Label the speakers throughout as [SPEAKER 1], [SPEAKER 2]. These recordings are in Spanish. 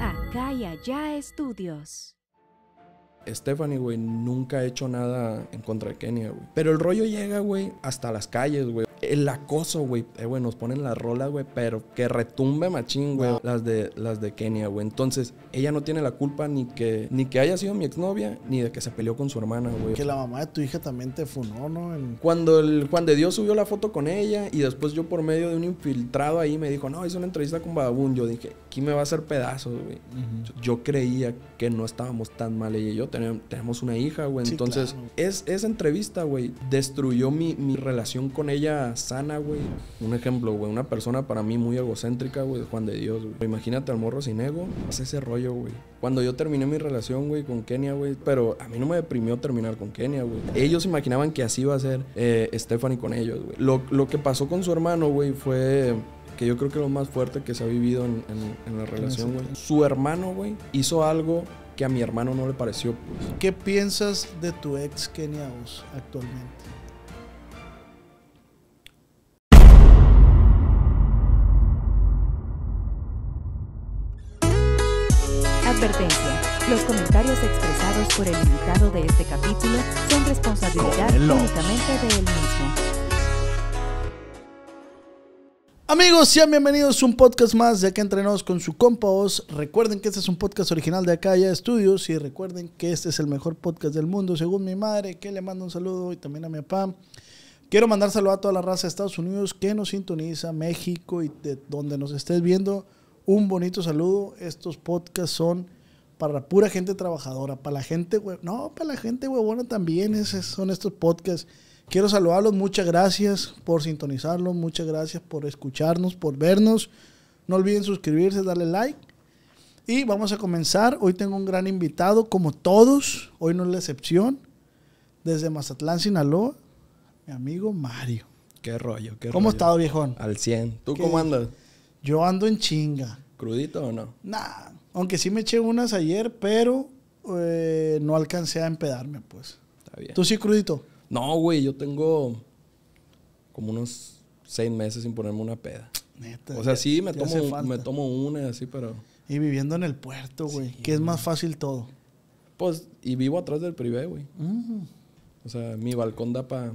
[SPEAKER 1] Acá y allá
[SPEAKER 2] estudios. Stephanie, güey, nunca ha hecho nada en contra de Kenia, güey. Pero el rollo llega, güey, hasta las calles, güey el acoso, güey. Eh, nos ponen la rola, güey, pero que retumbe machín, güey, las, de, las de Kenia, güey. Entonces, ella no tiene la culpa ni que, ni que haya sido mi exnovia, ni de que se peleó con su hermana, güey. Que la
[SPEAKER 1] mamá de tu hija también te funó, ¿no?
[SPEAKER 2] Cuando el Juan Dios subió la foto con ella y después yo por medio de un infiltrado ahí me dijo, no, hice una entrevista con Badabun, yo dije, aquí me va a hacer pedazos, güey. yo, creía que no estábamos tan mal ella y yo, tenemos una hija, güey. Entonces, es, esa entrevista, güey, destruyó mi, mi relación con ella sana, güey. Un ejemplo, güey, una persona para mí muy egocéntrica, güey, Juan de Dios, güey. Imagínate al morro sin ego, hace pues, ese rollo, güey. Cuando yo terminé mi relación, güey, con Kenia, güey, pero a mí no me deprimió terminar con Kenia, güey. Ellos imaginaban que así iba a ser eh, Stephanie con ellos, güey. Lo, que pasó con su hermano, güey, fue que yo creo que lo más fuerte que se ha vivido en, la relación, güey. Su hermano, güey, hizo algo que a mi hermano no le pareció.
[SPEAKER 1] Pues. ¿Qué piensas de tu ex Kenya actualmente?
[SPEAKER 2] Advertencia. Los comentarios expresados por el invitado de este capítulo son responsabilidad únicamente de él mismo. Amigos,
[SPEAKER 1] sean bienvenidos a un podcast más de Acá Entrenados con su compa Oz. Recuerden que este es un podcast original de Acá Ya Estudios y recuerden que este es el mejor podcast del mundo, según mi madre, que le mando un saludo y también a mi papá. Quiero mandar saludo a toda la raza de Estados Unidos que nos sintoniza, México y de donde nos estés viendo un bonito saludo. Estos podcasts son para la pura gente trabajadora, para la gente, no, para la gente huevona también, son estos podcasts. Quiero saludarlos, muchas gracias por sintonizarlos, muchas gracias por escucharnos, por vernos. No olviden suscribirse, darle like. Y vamos a comenzar. Hoy tengo un gran invitado, como todos, hoy no es la excepción, desde Mazatlán, Sinaloa, mi amigo Mario.
[SPEAKER 2] Qué rollo, qué ¿Cómo rollo. ¿Cómo estado, viejón? Al 100. ¿Tú cómo
[SPEAKER 1] andas? Yo ando en chinga.
[SPEAKER 2] ¿Crudito o no?
[SPEAKER 1] Nah, aunque sí me eché unas ayer, pero eh, no alcancé a empedarme, pues.
[SPEAKER 2] Está bien. ¿Tú sí crudito? No, güey, yo tengo como unos seis meses sin ponerme una peda. Neta. O sea, sí, me, tomo, me tomo una y así, pero...
[SPEAKER 1] Y viviendo en el puerto, güey, que es más fácil todo.
[SPEAKER 2] Pues, y vivo atrás del privé, güey. O sea, mi balcón da para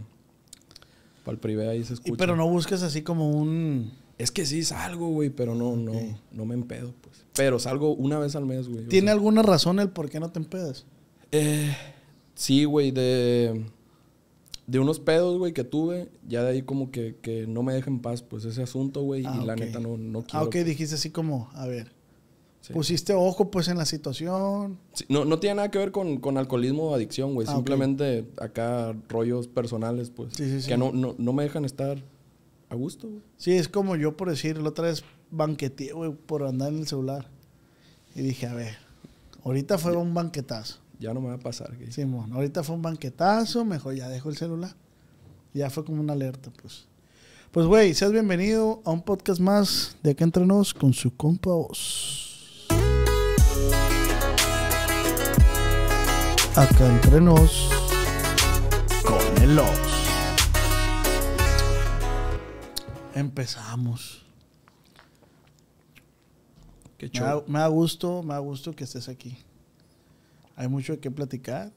[SPEAKER 2] pa el privé, ahí se escucha. Y pero no busques así como un es que sí salgo, güey, pero no, no, no me empedo, pues. Pero salgo una vez al mes, güey. ¿Tiene alguna razón el por qué no te empedas? Eh, sí, güey, de, de unos pedos, güey, que tuve, ya de ahí como que, no me deja en paz, pues, ese asunto, güey, y ah, la neta no, no quiero. Ah, ok, dijiste
[SPEAKER 1] así como, a ver, Pusiste ojo pues en la situación.
[SPEAKER 2] no, no tiene nada que ver con, alcoholismo o adicción, güey. Ah, simplemente acá rollos personales, pues. Sí, que no, no, me dejan estar gusto, si Sí, es como yo por decir,
[SPEAKER 1] la otra vez banqueteé, por andar en el celular. Y dije, a ver, ahorita fue un banquetazo. Ya no me va a pasar. que Sí, ahorita fue un banquetazo, mejor ya dejo el celular. Ya fue como una alerta, pues. Pues, güey, seas bienvenido a un podcast más de Acá Entrenos con su compa Oz. Acá Entrenos con el Oz. Empezamos. Qué me, da, me da, gusto, me da gusto que estés aquí. Hay mucho que platicar.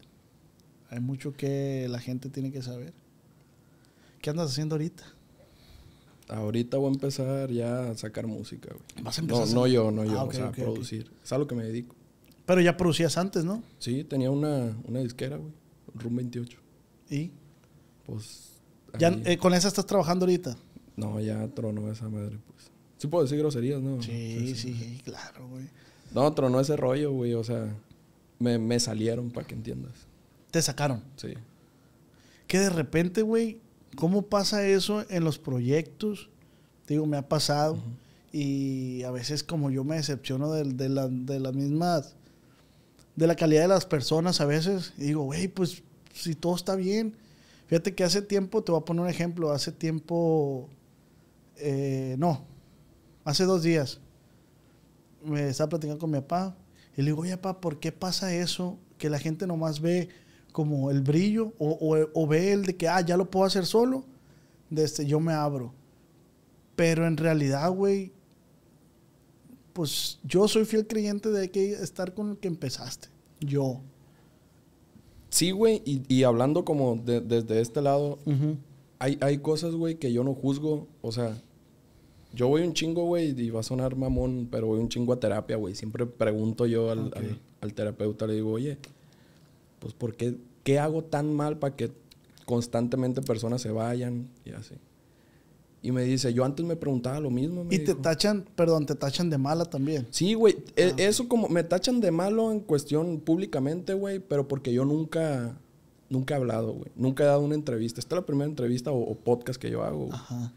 [SPEAKER 1] Hay mucho que la gente tiene que saber.
[SPEAKER 2] ¿Qué andas haciendo ahorita? Ahorita voy a empezar ya a sacar música, güey. ¿Vas a empezar? No, no yo, no yo. Ah, a producir. Es a lo que me dedico. Pero ya producías antes, ¿no? Sí, tenía una, disquera, güey. Room 28. ¿Y? Pues. Ya, eh, ¿Con esa estás trabajando ahorita? No, ya tronó esa madre, pues. Sí puedo decir groserías, ¿no? Sí, sí, claro, güey. No, tronó ese rollo, güey. O sea, me, salieron para que entiendas.
[SPEAKER 1] ¿Te sacaron? Sí. Que de repente, güey, ¿cómo pasa eso en los proyectos? Digo, me ha pasado. Y a veces como yo me decepciono de, la, de las mismas... De la calidad de las personas a veces. Y digo, güey, pues si todo está bien. Fíjate que hace tiempo, te voy a poner un ejemplo. Hace tiempo eh, no, hace dos días, me estaba platicando con mi papá y le digo, oye, papá, ¿por qué pasa eso? Que la gente nomás ve como el brillo o, ve el de que, ah, ya lo puedo hacer solo, de este, yo me abro. Pero en realidad, güey, pues yo soy fiel creyente de que estar con el que empezaste.
[SPEAKER 2] Yo. Sí, güey, y, hablando como desde este lado, hay, hay cosas, güey, que yo no juzgo, o sea, yo voy un chingo, güey, y va a sonar mamón, pero voy un chingo a terapia, güey. Siempre pregunto yo al, terapeuta, le digo, oye, pues ¿por qué, hago tan mal para que constantemente personas se vayan y así? Y me dice, yo antes me preguntaba lo mismo. Me y te tachan, perdón, te tachan de mala también. Sí, güey. E, ah. eso como, me tachan de malo en cuestión públicamente, güey, pero porque yo nunca, nunca he hablado, güey. Nunca he dado una entrevista. Esta es la primera entrevista o, podcast que yo hago. Ajá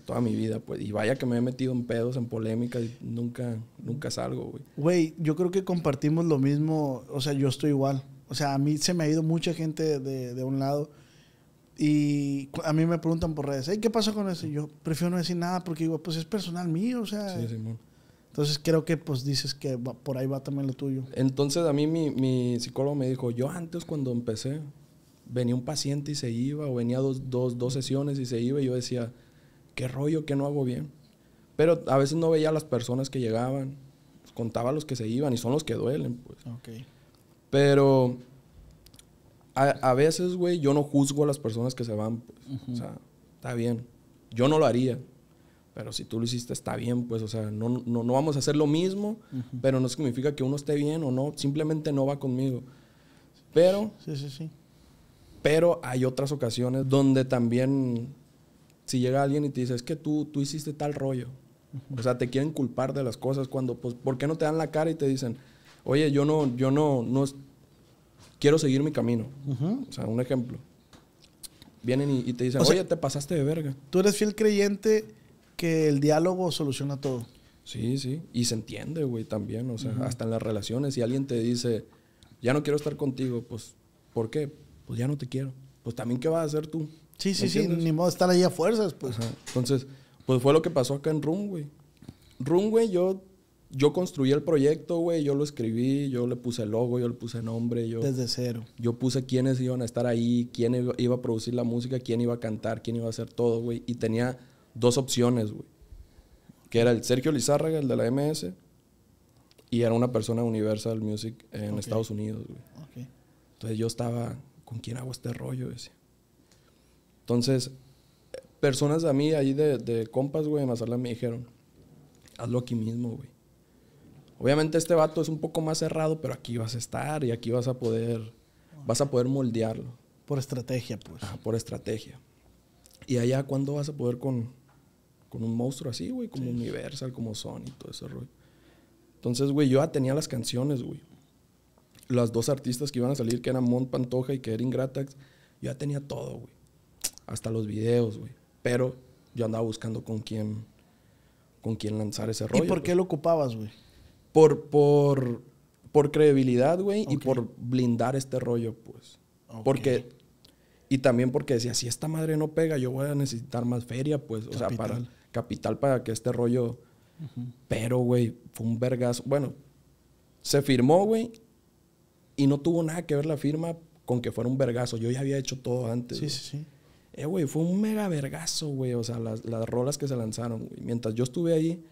[SPEAKER 2] toda mi vida, pues. Y vaya que me he metido en pedos, en polémicas, nunca, nunca salgo, güey.
[SPEAKER 1] Güey, yo creo que compartimos lo mismo, o sea, yo estoy igual. O sea, a mí se me ha ido mucha gente de, de un lado. Y a mí me preguntan por redes, hey, ¿qué pasó con eso? Y yo prefiero no decir nada porque digo, pues es personal mío, o sea. Sí, sí, entonces creo que pues dices que por ahí va también lo tuyo.
[SPEAKER 2] Entonces a mí mi, mi, psicólogo me dijo, yo antes cuando empecé, venía un paciente y se iba, o venía dos, dos, dos sesiones y se iba, y yo decía, qué rollo, qué no hago bien. Pero a veces no veía a las personas que llegaban, pues, contaba a los que se iban y son los que duelen, pues. Pero a, veces, güey, yo no juzgo a las personas que se van, pues. O sea, está bien. Yo no lo haría. Pero si tú lo hiciste, está bien, pues, o sea, no, no, vamos a hacer lo mismo, pero no significa que uno esté bien o no, simplemente no va conmigo. Pero, sí, sí, sí. Pero hay otras ocasiones donde también si llega alguien y te dice, es que tú, tú hiciste tal rollo. O sea, te quieren culpar de las cosas cuando, pues, ¿por qué no te dan la cara y te dicen, oye, yo no, yo no, no, quiero seguir mi camino? O sea, un ejemplo. Vienen y, te dicen, oye, te pasaste de verga. Tú eres fiel creyente que el diálogo soluciona todo. Sí, sí. Y se entiende, güey, también. O sea, hasta en las relaciones. Si alguien te dice, ya no quiero estar contigo, pues, ¿por qué? Pues ya no te quiero. Pues también, ¿qué vas a hacer tú? Sí, sí, sí, ni modo estar ahí a fuerzas, pues. Entonces, pues fue lo que pasó acá en Room, güey. Room, güey, yo, yo construí el proyecto, güey, yo lo escribí, yo le puse logo, yo le puse nombre, yo... Desde cero. Yo puse quiénes iban a estar ahí, quién iba a producir la música, quién iba a cantar, quién iba a hacer todo, güey. Y tenía dos opciones, güey. Que era el Sergio Lizárraga, el de la MS, y era una persona Universal Music en Estados Unidos, güey. Entonces yo estaba, ¿con quién hago este rollo? Decía. Entonces, personas a mí ahí de, compas, güey, en me dijeron, hazlo aquí mismo, güey. Obviamente este vato es un poco más cerrado, pero aquí vas a estar y aquí vas a poder, vas a poder moldearlo. Por estrategia, pues. Ah, por estrategia. Y allá, ¿cuándo vas a poder con, un monstruo así, güey? Como Universal, como Sony, todo ese rollo. Entonces, güey, yo ya tenía las canciones, güey. Las dos artistas que iban a salir, que eran Mont Pantoja y que era Ingratax, yo ya tenía todo, güey hasta los videos, güey. Pero yo andaba buscando con quién, con quién lanzar ese rollo. ¿Y por qué lo ocupabas, güey? Por, por, por credibilidad, güey, y por blindar este rollo, pues. Porque, y también porque decía, si esta madre no pega, yo voy a necesitar más feria, pues, o sea, para capital para que este rollo... Pero, güey, fue un vergazo. Bueno, se firmó, güey, y no tuvo nada que ver la firma con que fuera un vergazo. Yo ya había hecho todo antes. Sí, sí, sí. Eh, güey, fue un mega vergazo, güey. O sea, las, rolas que se lanzaron, güey. Mientras yo estuve ahí,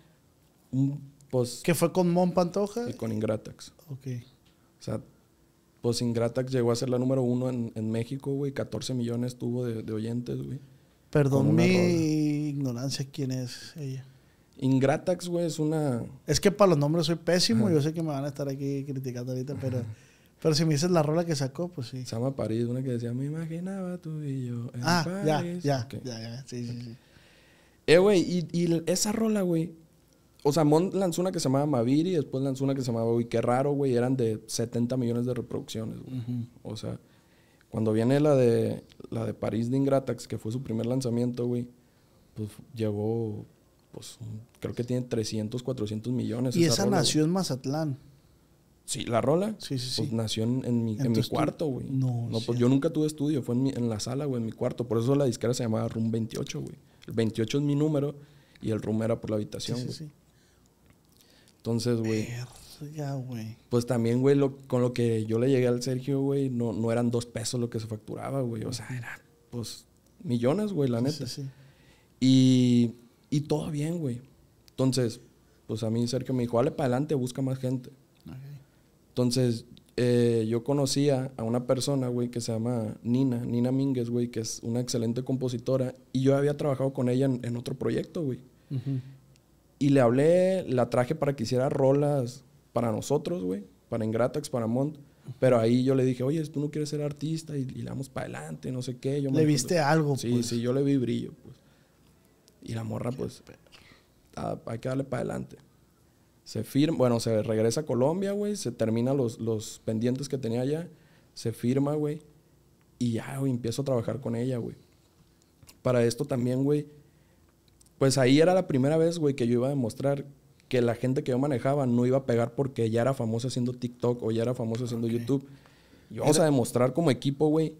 [SPEAKER 2] pues... ¿Que fue con Mon Pantoja? Y con Ingratax.
[SPEAKER 1] Ok. O
[SPEAKER 2] sea, pues Ingratax llegó a ser la número uno en, México, güey. 14 millones tuvo de, oyentes, güey. Perdón mi
[SPEAKER 1] ignorancia, ¿quién es ella? Ingratax, güey, es una... Es que para los nombres soy pésimo. Yo sé que me van a estar aquí criticando ahorita, pero...
[SPEAKER 2] Pero si me dices la rola que sacó, pues sí. Se llama París, una que decía, me imaginaba tú y yo. En ah, París. Ya, ya, ya, ya, sí, sí, sí. Eh, güey, y, esa rola, güey. O sea, Mon lanzó una que se llamaba Maviri, después lanzó una que se llamaba Uy, qué raro, güey. Eran de 70 millones de reproducciones, güey. O sea, cuando viene la de, la de París de Ingratax, que fue su primer lanzamiento, güey, pues llegó, pues creo que tiene 300, 400 millones. Y esa, nació
[SPEAKER 1] en Mazatlán.
[SPEAKER 2] Sí, la rola. Sí, Pues nació en, mi, cuarto, güey. No, no pues yo nunca tuve estudio, fue en, la sala, güey, en mi cuarto. Por eso la disquera se llamaba Room 28, güey. El 28 es mi número y el room era por la habitación, güey. Sí, sí, Entonces, güey. güey. Pues también, güey, con lo que yo le llegué al Sergio, güey, no, no eran dos pesos lo que se facturaba, güey. O sea, era, pues, millones, güey, la neta. Sí, sí. Y, y todo bien, güey. Entonces, pues a mí Sergio me dijo, vale para adelante, busca más gente. Entonces, eh, yo conocía a una persona, güey, que se llama Nina, Nina Minguez, güey, que es una excelente compositora, y yo había trabajado con ella en, otro proyecto, güey. Y le hablé, la traje para que hiciera rolas para nosotros, güey, para Ingratax, para Mont. Pero ahí yo le dije, oye, tú no quieres ser artista y, le damos para adelante, no sé qué. Yo ¿Le viste pues, algo? Sí, pues. sí, yo le vi brillo, pues. Y la morra, pues, ah, hay que darle para adelante. Se firma, bueno, se regresa a Colombia, güey, se termina los, pendientes que tenía allá, se firma, güey, y ya, empiezo a trabajar con ella, güey. Para esto también, güey, pues ahí era la primera vez, güey, que yo iba a demostrar que la gente que yo manejaba no iba a pegar porque ya era famosa haciendo TikTok o ya era famoso haciendo YouTube. Y vamos a demostrar como equipo, güey,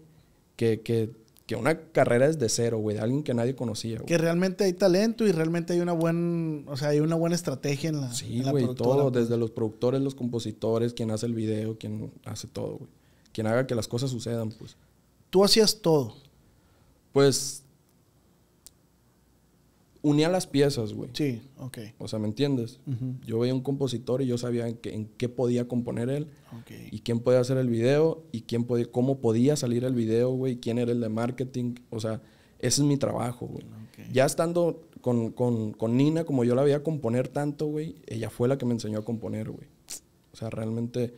[SPEAKER 2] que, que que una carrera es de cero, güey, de alguien que nadie conocía. Güey. Que
[SPEAKER 1] realmente hay talento y realmente hay una buena, o sea, hay una buena estrategia en la Sí, güey, todo, pues.
[SPEAKER 2] desde los productores, los compositores, quien hace el video, quien hace todo, güey. Quien haga que las cosas sucedan, pues. Tú hacías todo. Pues unía las piezas, güey. Sí, ok. O sea, ¿me entiendes? Yo veía un compositor y yo sabía en, qué, podía componer él. Okay. Y quién podía hacer el video y quién podía, cómo podía salir el video, güey. Quién era el de marketing. O sea, ese es mi trabajo, güey. Ya estando con, con, Nina, como yo la veía componer tanto, güey, ella fue la que me enseñó a componer, güey. O sea, realmente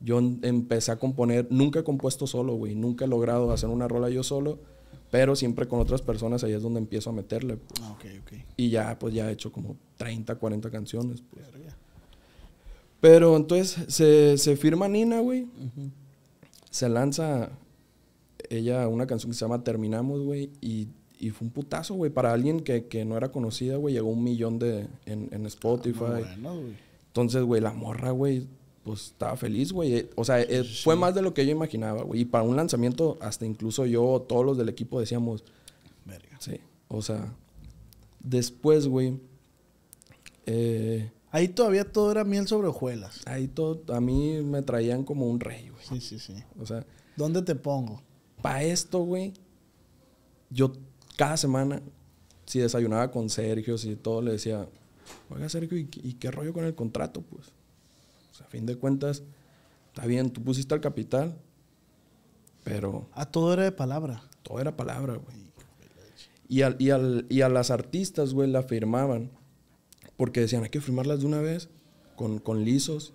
[SPEAKER 2] yo em, empecé a componer. Nunca he compuesto solo, güey. Nunca he logrado hacer una rola yo solo pero siempre con otras personas ahí es donde empiezo a meterle. Pues. Ah, okay, okay. Y ya, pues ya he hecho como 30, 40 canciones. Pues. Pero entonces se, se firma Nina, güey. Se lanza ella una canción que se llama Terminamos, güey. Y, fue un putazo, güey. Para alguien que, no era conocida, güey, llegó un millón de, en, ah, Spotify. Entonces, güey, la morra, güey, pues estaba feliz, güey. Eh, o sea, eh, fue más de lo que yo imaginaba, güey. Y para un lanzamiento, hasta incluso yo, todos los del equipo decíamos. Verga. Sí. O sea, después, güey. Eh, ahí todavía todo era miel sobre hojuelas. Ahí todo, a mí me traían como un rey, güey. Sí, sí, sí. O sea. ¿Dónde te pongo? Para esto, güey, yo cada semana, si desayunaba con Sergio, si todo, le decía, oiga, Sergio, ¿y qué rollo con el contrato, pues? a fin de cuentas, está bien, tú pusiste al capital, pero... a ah, todo era de palabra. Todo era palabra, güey. Y, y, a las artistas, güey, la firmaban. Porque decían, hay que firmarlas de una vez con, con lisos.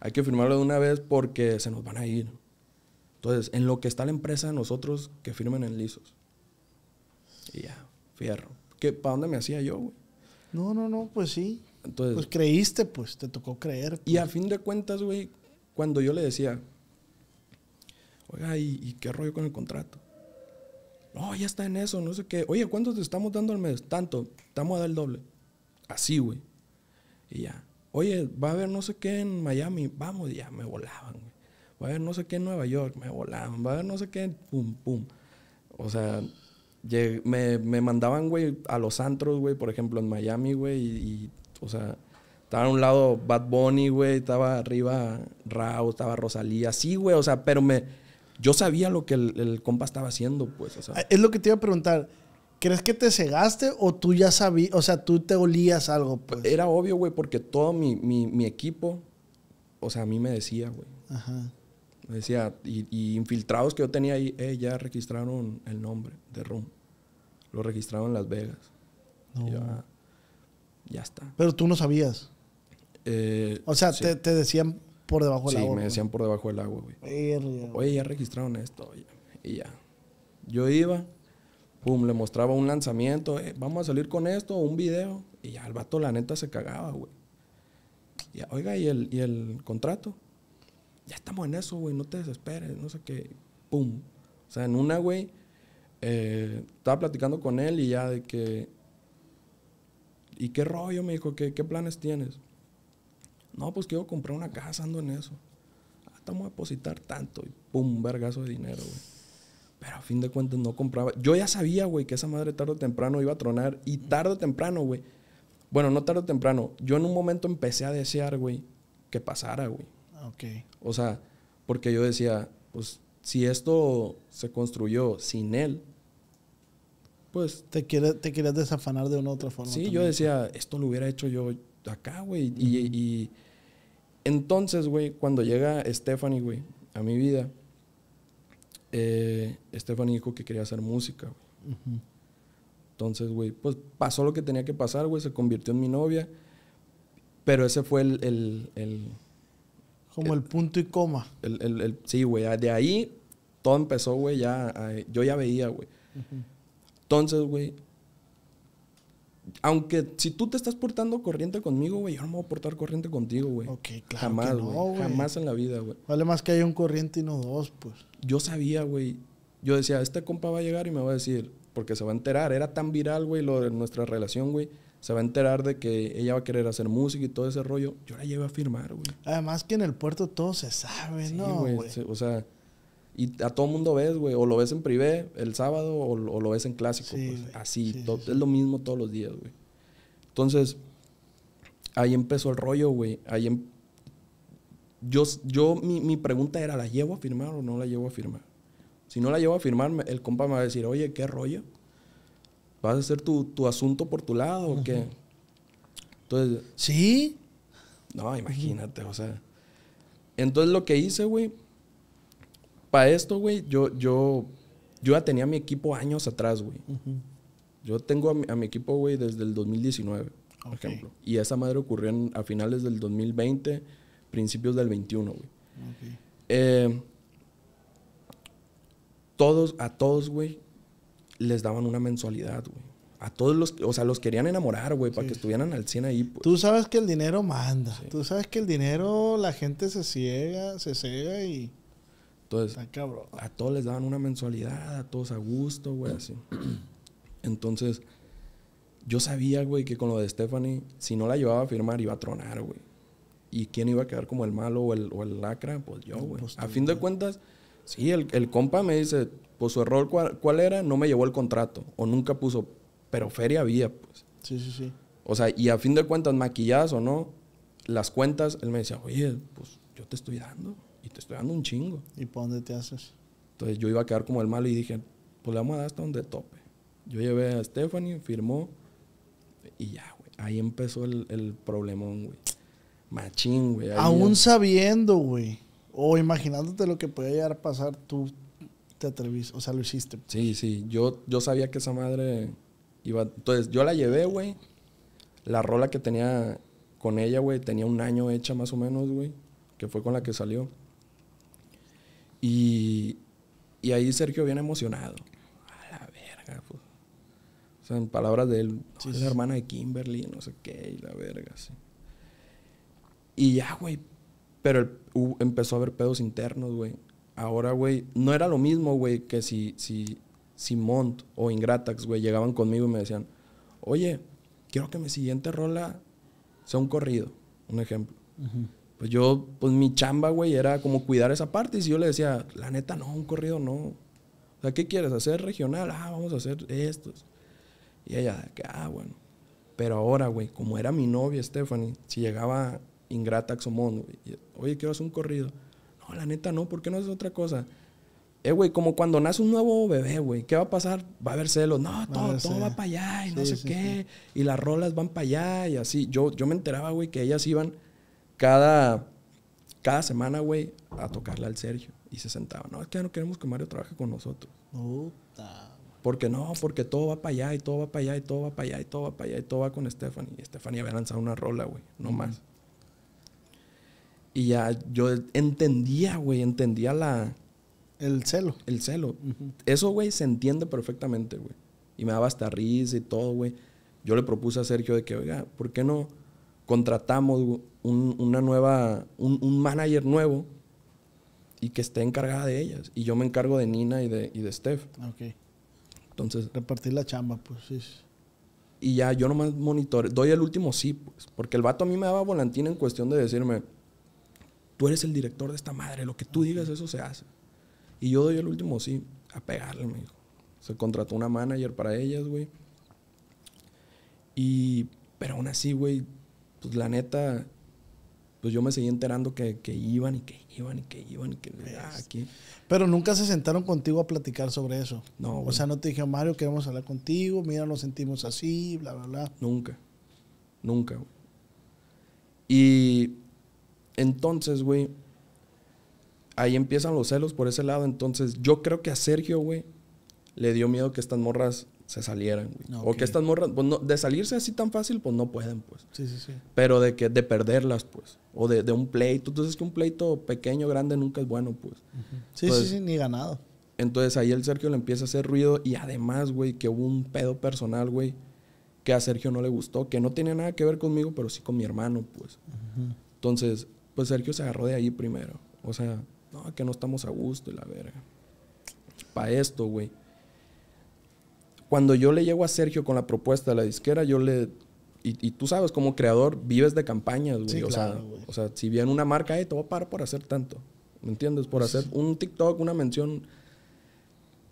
[SPEAKER 2] Hay que firmarlas de una vez porque se nos van a ir. Entonces, en lo que está la empresa, nosotros que firmen en lisos. Y ya, fierro. ¿Qué, ¿Para dónde me hacía yo, güey?
[SPEAKER 1] No, no, no, pues
[SPEAKER 2] sí. Entonces, pues creíste, pues te tocó creer. Y a pues. fin de cuentas, güey, cuando yo le decía, oiga, ¿y, qué rollo con el contrato? No, ya está en eso, no sé qué. Oye, ¿cuántos te estamos dando al mes? Tanto, estamos a dar el doble. Así, güey. Y ya. Oye, va a haber no sé qué en Miami. Vamos, ya, me volaban, güey. Va a haber no sé qué en Nueva York, me volaban. Va a haber no sé qué, pum, pum. O sea, me, me mandaban, güey, a los antros, güey, por ejemplo, en Miami, güey, y, y o sea, estaba a un lado Bad Bunny, güey, estaba arriba Rao, estaba Rosalía, sí, güey, o sea, pero me, yo sabía lo que el, compa estaba haciendo, pues, Es
[SPEAKER 1] lo que te iba a preguntar. ¿Crees que te cegaste o tú ya sabías, o sea, tú te olías algo?
[SPEAKER 2] Pues? Era obvio, güey, porque todo mi, equipo, o sea, a mí me decía, güey. Ajá. Me decía, y, infiltrados que yo tenía ahí, eh, ya registraron el nombre de Rum. Lo registraron en Las Vegas. No. Ah, ya está.
[SPEAKER 1] Pero tú no sabías.
[SPEAKER 2] Eh, o sea, te,
[SPEAKER 1] decían por debajo del agua. Sí, me decían
[SPEAKER 2] por debajo del agua, güey. Oye, ya registraron esto. Y ya. Yo iba, pum, le mostraba un lanzamiento. Eh, vamos a salir con esto, un video. Y ya el vato, la neta, se cagaba, güey. oiga, ¿y el, ¿y el contrato? Ya estamos en eso, güey. No te desesperes, no sé qué. Pum. O sea, en una, güey, eh, estaba platicando con él y ya de que ¿Y qué rollo? Me dijo, ¿qué, planes tienes? No, pues quiero comprar una casa, ando en eso. Ah, estamos a depositar tanto. Y pum, vergazo de dinero, güey. Pero a fin de cuentas no compraba. Yo ya sabía, güey, que esa madre tarde o temprano iba a tronar. Y tarde o temprano, güey. Bueno, no tarde o temprano. Yo en un momento empecé a desear, güey, que pasara, güey. Ah, ok. O sea, porque yo decía, pues si esto se construyó sin él,
[SPEAKER 1] pues te quieres te desafanar de una u otra forma. Sí, yo
[SPEAKER 2] decía, esto lo hubiera hecho yo acá, güey. y, entonces, güey, cuando llega Stephanie, güey, a mi vida, eh, Stephanie dijo que quería hacer música, güey. Entonces, güey, pues pasó lo que tenía que pasar, güey, se convirtió en mi novia, pero ese fue el... el, el Como el, punto y coma. sí, güey, de ahí todo empezó, güey, ya, yo ya veía, güey. Entonces, güey, aunque si tú te estás portando corriente conmigo, güey, yo no me voy a portar corriente contigo, güey. Ok, claro. Jamás, güey. Jamás en la vida, güey. Vale más que haya un corriente y no dos, pues. Yo sabía, güey. Yo decía, este compa va a llegar y me va a decir, porque se va a enterar. Era tan viral, güey, lo de nuestra relación, güey. Se va a enterar de que ella va a querer hacer música y todo ese rollo. Yo la llevo a firmar, güey.
[SPEAKER 1] Además que en el puerto todo se sabe,
[SPEAKER 2] sí, ¿no? Güey? O sea, y a todo mundo ves, güey. O lo ves en privé el sábado o, lo ves en clásico. Pues, así, es lo mismo todos los días, güey. Entonces, ahí empezó el rollo, güey. Ahí em, Yo, yo mi, pregunta era, ¿la llevo a firmar o no la llevo a firmar? Si no la llevo a firmar, el compa me va a decir, oye, ¿qué rollo? ¿Vas a hacer tu, asunto por tu lado o qué? Entonces... ¿Sí? No, imagínate, o sea... Entonces lo que hice, güey, para esto, güey, yo, yo, yo ya tenía mi equipo años atrás, güey. Yo tengo a mi, equipo, güey, desde el 2019, por ejemplo. Y esa madre ocurrió a finales del 2020, principios del 21, güey. Eh, todos, a todos, güey, les daban una mensualidad, güey. A todos los, o sea, los querían enamorar, güey, para que estuvieran al 100 ahí. Pues. Tú sabes que el dinero manda. Tú sabes que el dinero, la gente se ciega, se ciega y entonces, a todos les daban una mensualidad, a todos a gusto, güey, así. Entonces, yo sabía, güey, que con lo de Stephanie, si no la llevaba a firmar, iba a tronar, güey. ¿Y quién iba a quedar como el malo o el, lacra? Pues yo, güey. Pues a fin de cuentas, sí, el, compa me dice, pues su error, cuál, era? No me llevó el contrato. O nunca puso, pero feria había, pues. Sí, sí, sí. O sea, y a fin de cuentas, maquilladas o no, las cuentas, él me decía, oye, pues yo te estoy dando y te estoy dando un chingo. ¿Y por dónde te haces? Entonces yo iba a quedar como el malo y dije, pues le vamos a dar hasta donde tope. Yo llevé a Stephanie, firmó y ya, güey. Ahí empezó el, el problemón, güey. Machín, güey. Aún
[SPEAKER 1] sabiendo, güey, o imaginándote lo que podía llegar a pasar, tú te atreviste, o sea, lo hiciste.
[SPEAKER 2] Sí, sí, yo, yo sabía que esa madre iba... Entonces yo la llevé, güey. La rola que tenía con ella, güey, tenía un año hecha más o menos, güey, que fue con la que salió. Y, y ahí Sergio viene emocionado. A la verga, pues. O sea, en palabras de él, es hermana de Kimberly, no sé qué, y la verga, sí. Y ya, güey. Pero empezó a haber pedos internos, güey. Ahora, güey, no era lo mismo, güey, que si, si, si Mont o Ingratax, güey, llegaban conmigo y me decían, oye, quiero que mi siguiente rola sea un corrido, un ejemplo. Pues yo, pues mi chamba, güey, era como cuidar esa parte. Y si yo le decía, la neta, no, un corrido no. O sea, ¿qué quieres? ¿Hacer regional? Ah, vamos a hacer estos. Y ella, ah, bueno. Pero ahora, güey, como era mi novia, Stephanie, si llegaba ingrata Axomón, güey, oye, quiero hacer un corrido. No, la neta, no, ¿por qué no es otra cosa? Eh, güey, como cuando nace un nuevo bebé, güey, ¿qué va a pasar? Va a haber celos. No, todo, todo va para allá y no sé qué. Y las rolas van para allá y así. Yo, yo me enteraba, güey, que ellas iban cada, cada semana, güey, a tocarle al Sergio. Y se sentaba. no, es que ya no queremos que Mario trabaje con nosotros. Porque no, porque todo va para allá y todo va para allá y todo va para allá y todo va para allá y todo va con Stephanie. Y Stephanie había lanzado una rola, güey, no más. Y ya yo entendía, güey, entendía la... El celo. El celo. Eso, güey, se entiende perfectamente, güey. Y me daba hasta risa y todo, güey. Yo le propuse a Sergio de que, oiga, ¿por qué no contratamos un, una nueva, un, manager nuevo y que esté encargada de ellas. Y yo me encargo de Nina y de, y de Steph.
[SPEAKER 1] Ok. Entonces. Repartir la chamba, pues sí.
[SPEAKER 2] Y ya yo nomás monitore... doy el último sí, pues. Porque el vato a mí me daba volantina en cuestión de decirme, tú eres el director de esta madre, lo que tú digas, eso se hace. Y yo doy el último sí, a pegarle, me dijo. Se contrató una manager para ellas, güey. Y, pero aún así, güey, pues la neta, pues yo me seguí enterando que, que iban y que iban y que
[SPEAKER 1] iban y que aquí. Pero nunca se sentaron contigo a platicar sobre eso. No. O sea, no te dije, Mario, queremos hablar contigo, mira, nos sentimos así, bla, bla, bla.
[SPEAKER 2] Nunca. Nunca. Y entonces, güey, ahí empiezan los celos por ese lado. Entonces, yo creo que a Sergio, güey, le dio miedo que estas morras se salieran, güey. Ah, o que estas morras, pues, de salirse así tan fácil, pues no pueden, pues. Sí, sí, sí. Pero de que, de perderlas, pues. O de, un pleito. Entonces es que un pleito pequeño, grande, nunca es bueno, pues. Sí, sí, sí, ni ganado. Entonces ahí el Sergio le empieza a hacer ruido y además, güey, que hubo un pedo personal, güey, que a Sergio no le gustó, que no tiene nada que ver conmigo, pero sí con mi hermano, pues. Entonces, pues Sergio se agarró de ahí primero. O sea, no, que no estamos a gusto y la verga. Para esto, güey cuando yo le llego a Sergio con la propuesta de la disquera, yo le... Y, tú sabes, como creador, vives de campañas, güey. o, sea, o sea, si viene una marca, eh, te voy a parar por hacer tanto. ¿Me entiendes? Por hacer un TikTok, una mención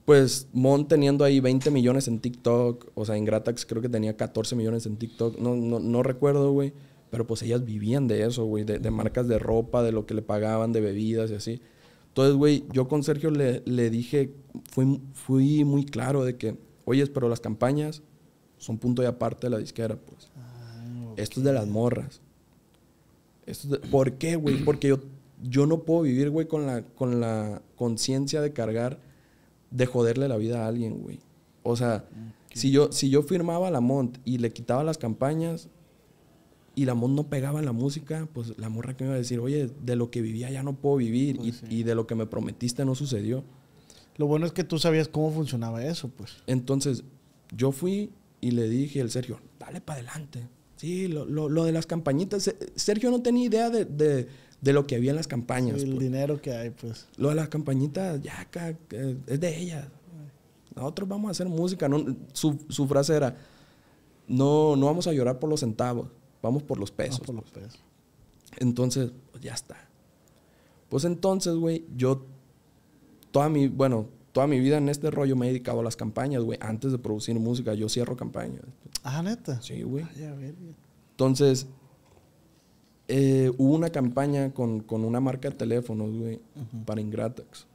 [SPEAKER 2] pues Mon teniendo ahí 20 millones en TikTok, o sea, Ingratax creo que tenía 14 millones en TikTok, no, no, no recuerdo, güey, pero pues ellas vivían de eso, güey, de, marcas de ropa, de lo que le pagaban, de bebidas y así. Entonces, güey, yo con Sergio le, le dije, fui, fui muy claro de que Oye, pero las campañas son punto y aparte de la disquera, pues. Ah, Esto es de las morras. Esto ¿Por qué, güey? Porque yo, yo no puedo vivir, güey, con la, con la conciencia de cargar, de joderle la vida a alguien, güey. O sea, si, yo, si yo firmaba la Mont y le quitaba las campañas y la Mont no pegaba la música, pues la morra que me iba a decir, oye, de lo que vivía ya no puedo vivir pues y, de lo que me prometiste no sucedió. Lo bueno es que tú sabías cómo funcionaba eso, pues. Entonces, yo fui y le dije al Sergio, dale para adelante. Sí, lo, de las campañitas. Eh, Sergio no tenía idea de, lo que había en las campañas. el pues.
[SPEAKER 1] dinero que hay,
[SPEAKER 2] pues. Lo de las campañitas, ya acá, es de ella. Nosotros vamos a hacer música. su, su, frase era, no, no vamos a llorar por los centavos, vamos por los pesos. Vamos por los pesos. Entonces, pues, ya está. Pues entonces, güey, yo toda mi, bueno, toda mi vida en este rollo me he dedicado a las campañas, güey. Antes de producir música, yo cierro campañas. Ah, neta. Sí, güey. Entonces, eh, hubo una campaña con, una marca de teléfonos, güey, para Ingratax.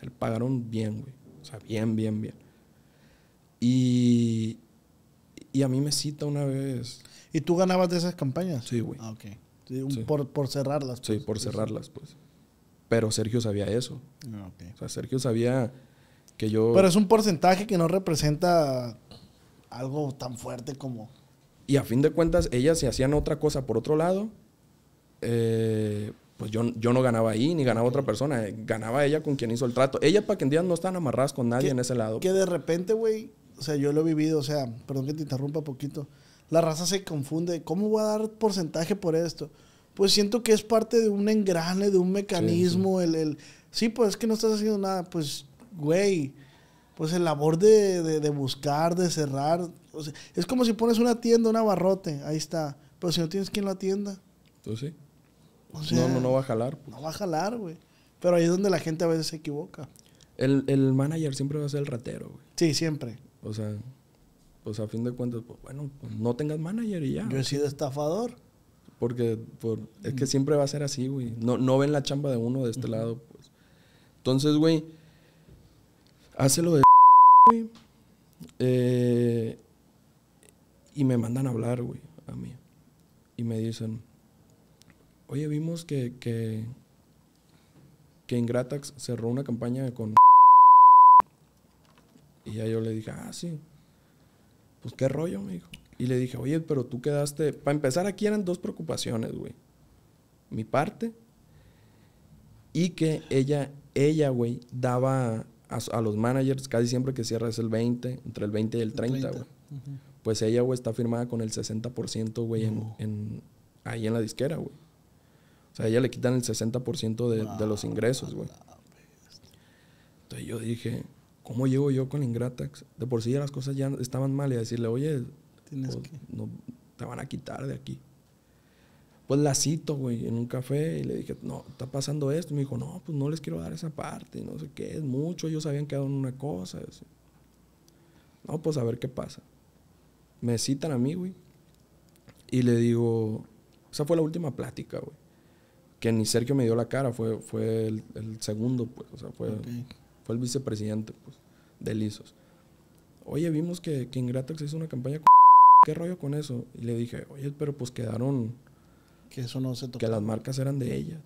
[SPEAKER 2] Le pagaron bien, güey. O sea, bien, bien, bien. Y, y a mí me cita una vez. ¿Y tú ganabas de esas campañas? Sí, güey. Ah, ok. Por, por cerrarlas. Pues. Sí, por cerrarlas, pues. Pero Sergio sabía eso. Ah, o sea, Sergio sabía que yo... Pero es un porcentaje que no
[SPEAKER 1] representa algo tan fuerte como...
[SPEAKER 2] Y a fin de cuentas, ellas se hacían otra cosa por otro lado. Eh, pues yo, yo, no ganaba ahí, ni ganaba otra persona. Eh, ganaba ella con quien hizo el trato. Ella, para que en día no están amarradas con nadie en ese lado. Que de repente, güey,
[SPEAKER 1] o sea, yo lo he vivido, o sea, perdón que te interrumpa un poquito. La raza se confunde. ¿Cómo voy a dar porcentaje por esto? pues siento que es parte de un engrane, de un mecanismo, sí, El, sí, pues es que no estás haciendo nada, pues, güey, pues el labor de, buscar, de cerrar, es como si pones una tienda, un abarrote, ahí está, pero si no tienes quien lo atienda. Tú pues sí. no, no, va a jalar. Pues. No va a jalar, güey. Pero ahí es donde la gente a veces se equivoca.
[SPEAKER 2] El, manager siempre va a ser el ratero, güey. Sí, siempre. O sea, pues a fin de cuentas, pues, bueno, no tengas manager y ya. Yo he sido estafador. Porque por, es que mm. siempre va a ser así, güey. No, ven la chamba de uno de este lado, pues. Entonces, güey, hace lo de güey. Eh, y me mandan a hablar, güey, a mí. Y me dicen, oye, vimos que, que, que Ingratax cerró una campaña con... Y ya yo le dije, ah, sí. Pues qué rollo, me dijo. Y le dije, oye, pero tú quedaste... Para empezar, aquí eran dos preocupaciones, güey. Mi parte y que ella, ella, güey, daba a, los managers casi siempre que cierra es el 20, entre el 20 y el 30, güey. Pues ella, güey, está firmada con el 60%, güey, en, ahí en la disquera, güey. O sea, ella le quitan el 60% de, de los ingresos, güey. Entonces yo dije, ¿cómo llego yo con Ingratax? De por sí ya las cosas ya estaban mal y decirle, oye, pues, no, te van a quitar de aquí. Pues la cito, güey, en un café y le dije, no, está pasando esto. Y me dijo, no, pues no les quiero dar esa parte, no sé qué, es mucho, ellos habían quedado en una cosa. No, pues a ver qué pasa. Me citan a mí, güey. Y le digo, esa fue la última plática, güey. Que ni Sergio me dio la cara, fue, fue el, segundo, pues, o sea, fue, fue el vicepresidente, pues, de ISOS. Oye, vimos que, que se hizo una campaña con ¿qué rollo con eso? Y le dije, oye, pero pues quedaron... Que eso no se tocó. Que las marcas eran de ellas.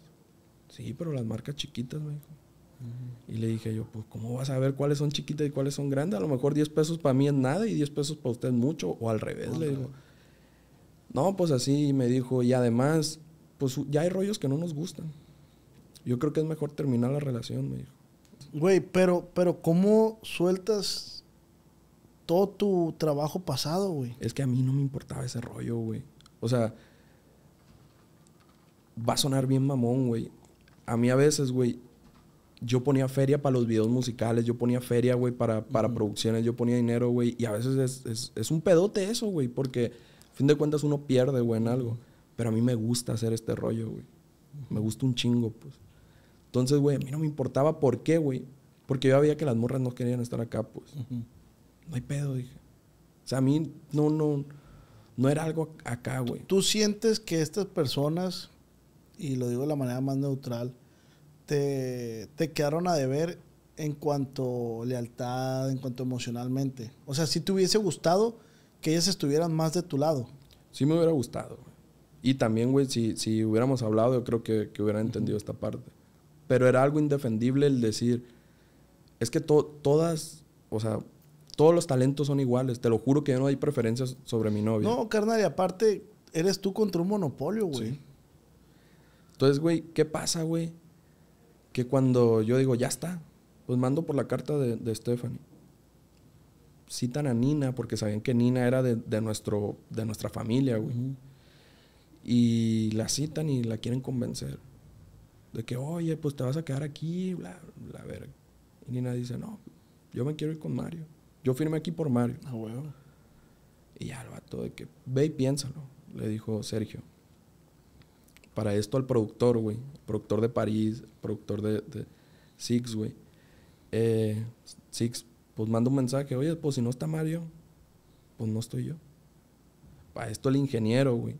[SPEAKER 2] Sí, pero las marcas chiquitas, me dijo. Y le dije yo, pues, ¿cómo vas a ver cuáles son chiquitas y cuáles son grandes? A lo mejor 10 pesos para mí es nada y 10 pesos para usted es mucho, o al revés, le digo. No, pues así me dijo, y además, pues ya hay rollos que no nos gustan. Yo creo que es mejor terminar la relación, me dijo. Güey, pero, pero ¿cómo sueltas todo tu trabajo pasado, güey. Es que a mí no me importaba ese rollo, güey. O sea, va a sonar bien mamón, güey. A mí a veces, güey, yo ponía feria para los videos musicales, yo ponía feria, güey, para, producciones, yo ponía dinero, güey. Y a veces es, es, un pedote eso, güey, porque a fin de cuentas uno pierde, güey, en algo. Pero a mí me gusta hacer este rollo, güey. Me gusta un chingo, pues. Entonces, güey, a mí no me importaba por qué, güey. Porque yo veía que las morras no querían estar acá, pues no hay pedo, dije. O sea, a mí no, no, no era algo acá, güey. ¿Tú sientes
[SPEAKER 1] que estas personas, y lo digo de la manera más neutral, te, te quedaron a deber en cuanto lealtad, en cuanto emocionalmente? O sea, si te hubiese gustado que ellas estuvieran más de tu lado.
[SPEAKER 2] Sí me hubiera gustado. Y también, güey, si, hubiéramos hablado, yo creo que, que hubieran entendido esta parte. Pero era algo indefendible el decir, es que todas, o sea, todos los talentos son iguales. Te lo juro que no hay preferencias sobre mi novia. No, carnal, y aparte, eres tú contra un monopolio, güey. Entonces, güey, ¿qué pasa, güey? Que cuando yo digo, ya está, pues mando por la carta de, Stephanie. Citan a Nina, porque sabían que Nina era de, nuestro, de nuestra familia, güey. Y la citan y la quieren convencer. De que, oye, pues te vas a quedar aquí, bla, bla, verga. Nina dice, no, yo me quiero ir con Mario. Yo firmé aquí por Mario. Ah, Y ya el vato de que, ve y piénsalo, le dijo Sergio. Para esto al productor, güey. Productor de París, productor de, Six, güey. Eh, Six, pues manda un mensaje. Oye, pues si no está Mario, pues no estoy yo. Para esto el ingeniero, güey.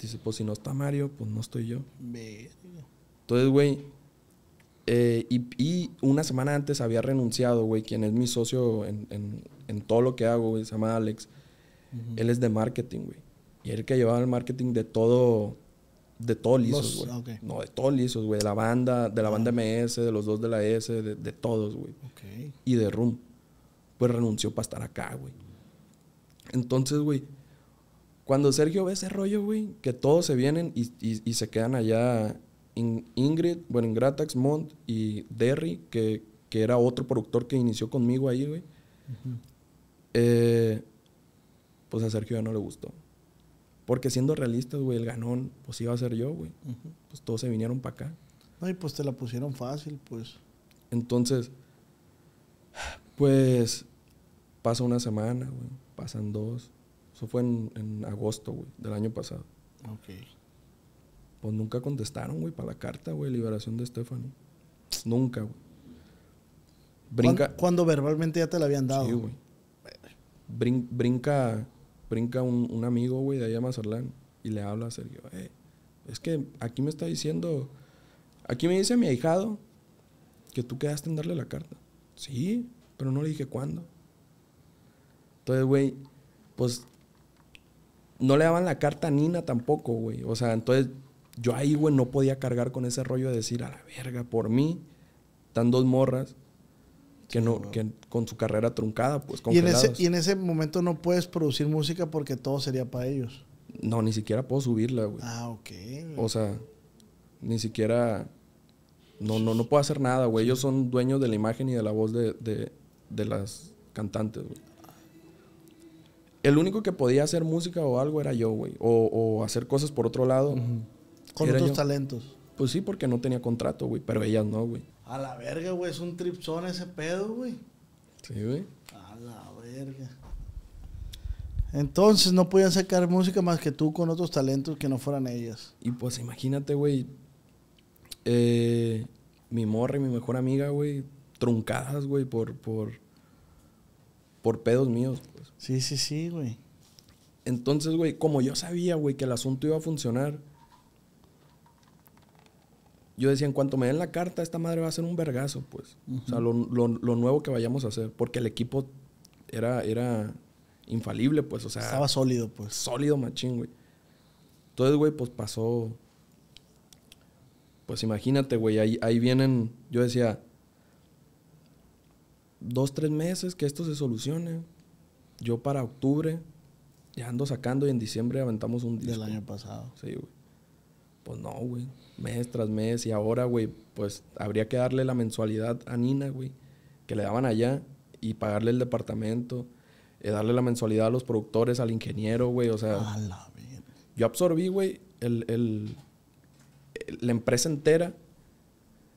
[SPEAKER 2] Dice, pues si no está Mario, pues no estoy yo. Entonces, güey, eh, y, una semana antes había renunciado, güey, quien es mi socio en, todo lo que hago, güey, se llama Alex. Él es de marketing, güey. Y él que llevaba el marketing de todo, de todo güey. No, de todo lisos, güey. De la banda, de la banda ah. MS, de los dos de la S, de, todos, güey. Y de Room. Pues renunció para estar acá, güey. Entonces, güey, cuando Sergio ve ese rollo, güey, que todos se vienen y se quedan allá Ingrid, bueno, Ingratax, Mont y Derry, que, era otro productor que inició conmigo ahí, güey. Eh, pues a Sergio ya no le gustó. Porque siendo realistas, güey, el ganón, pues iba a ser yo, güey. Pues todos se vinieron para acá.
[SPEAKER 1] Ay, pues te la pusieron fácil, pues.
[SPEAKER 2] Entonces, pues pasa una semana, güey. Pasan dos. Eso fue en, en agosto, güey, del año pasado. Ok. Pues nunca contestaron, güey, para la carta, güey, liberación de Stephanie Nunca, güey. Brinca. Cuando verbalmente ya te la habían dado. Sí, güey. brinca brinca un, amigo, güey, de allá a Mazarlán... y le habla a Sergio. Eh, es que aquí me está diciendo, aquí me dice mi ahijado que tú quedaste en darle la carta. Sí, pero no le dije cuándo. Entonces, güey, pues no le daban la carta a Nina tampoco, güey. O sea, entonces yo ahí, güey, no podía cargar con ese rollo de decir, a la verga, por mí, tan dos morras que no, que con su carrera truncada, pues ¿Y en, ese, y en
[SPEAKER 1] ese momento no puedes producir música porque todo sería para ellos.
[SPEAKER 2] No, ni siquiera puedo subirla, güey. Ah, ok. O sea, ni siquiera. No, no, puedo hacer nada, güey. Ellos son dueños de la imagen y de la voz de, las cantantes, güey. El único que podía hacer música o algo era yo, güey. O, hacer cosas por otro lado. Con otros talentos. Pues sí, porque no tenía contrato, güey. Pero ellas no, güey.
[SPEAKER 1] A la verga, güey. Es un tripsón ese pedo, güey. Sí, güey. A la verga. Entonces no podían sacar música más que tú con otros talentos que no fueran ellas.
[SPEAKER 2] Y pues imagínate, güey. Eh, mi morra y mi mejor amiga, güey. Truncadas, güey, por, por, por pedos míos. Pues. Sí, sí, sí, güey. Entonces, güey, como yo sabía, güey, que el asunto iba a funcionar yo decía, en cuanto me den la carta, esta madre va a ser un vergazo, pues. O sea, lo, nuevo que vayamos a hacer. Porque el equipo era, era infalible, pues. O sea. Estaba sólido, pues. Sólido, machín, güey. Entonces, güey, pues pasó. Pues imagínate, güey, ahí, ahí vienen. Yo decía. Dos, tres meses que esto se solucione. Yo para octubre. Ya ando sacando y en diciembre aventamos un disco. Del año pasado. Sí, güey. Pues no, güey. Mes tras mes y ahora, güey, pues habría que darle la mensualidad a Nina, güey, que le daban allá y pagarle el departamento, eh, darle la mensualidad a los productores, al ingeniero, güey, o sea... yo absorbí, güey, la empresa entera.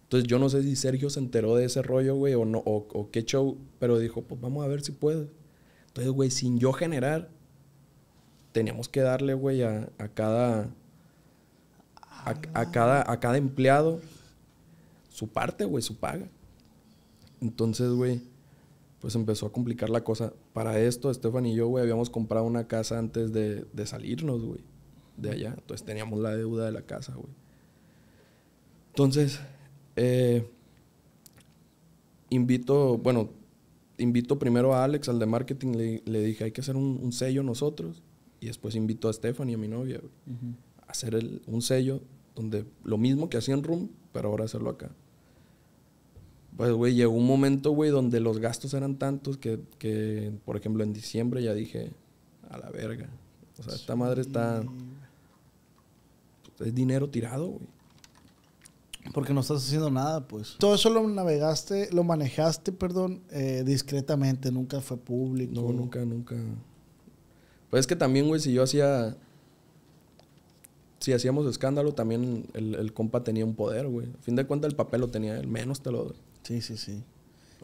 [SPEAKER 2] Entonces yo no sé si Sergio se enteró de ese rollo, güey, o no, o, qué show, pero dijo, pues vamos a ver si puede. Entonces, güey, sin yo generar, teníamos que darle, güey, a, a cada a, cada, empleado su parte, güey, su paga. Entonces, güey, pues empezó a complicar la cosa. Para esto, Estefan y yo, güey, habíamos comprado una casa antes de, salirnos, güey, de allá. Entonces teníamos la deuda de la casa, güey. Entonces, eh, invito, bueno, invito primero a Alex, al de marketing, le, dije, hay que hacer un, sello nosotros. Y después invito a Stephanie, a mi novia, a hacer un sello donde lo mismo que hacía en Room, pero ahora hacerlo acá. Pues, güey, llegó un momento, güey, donde los gastos eran tantos que, por ejemplo, en diciembre ya dije, a la verga. O sea, esta madre está... Es dinero tirado, güey. Porque no estás haciendo nada, pues.
[SPEAKER 1] Todo eso lo navegaste, lo manejaste, perdón, eh, discretamente, nunca fue
[SPEAKER 2] público. No, nunca, nunca. Pues es que también, güey, si yo hacía si hacíamos escándalo, también el, compa tenía un poder, güey. A fin de cuentas, el papel lo tenía él, menos te lo Sí, sí, sí.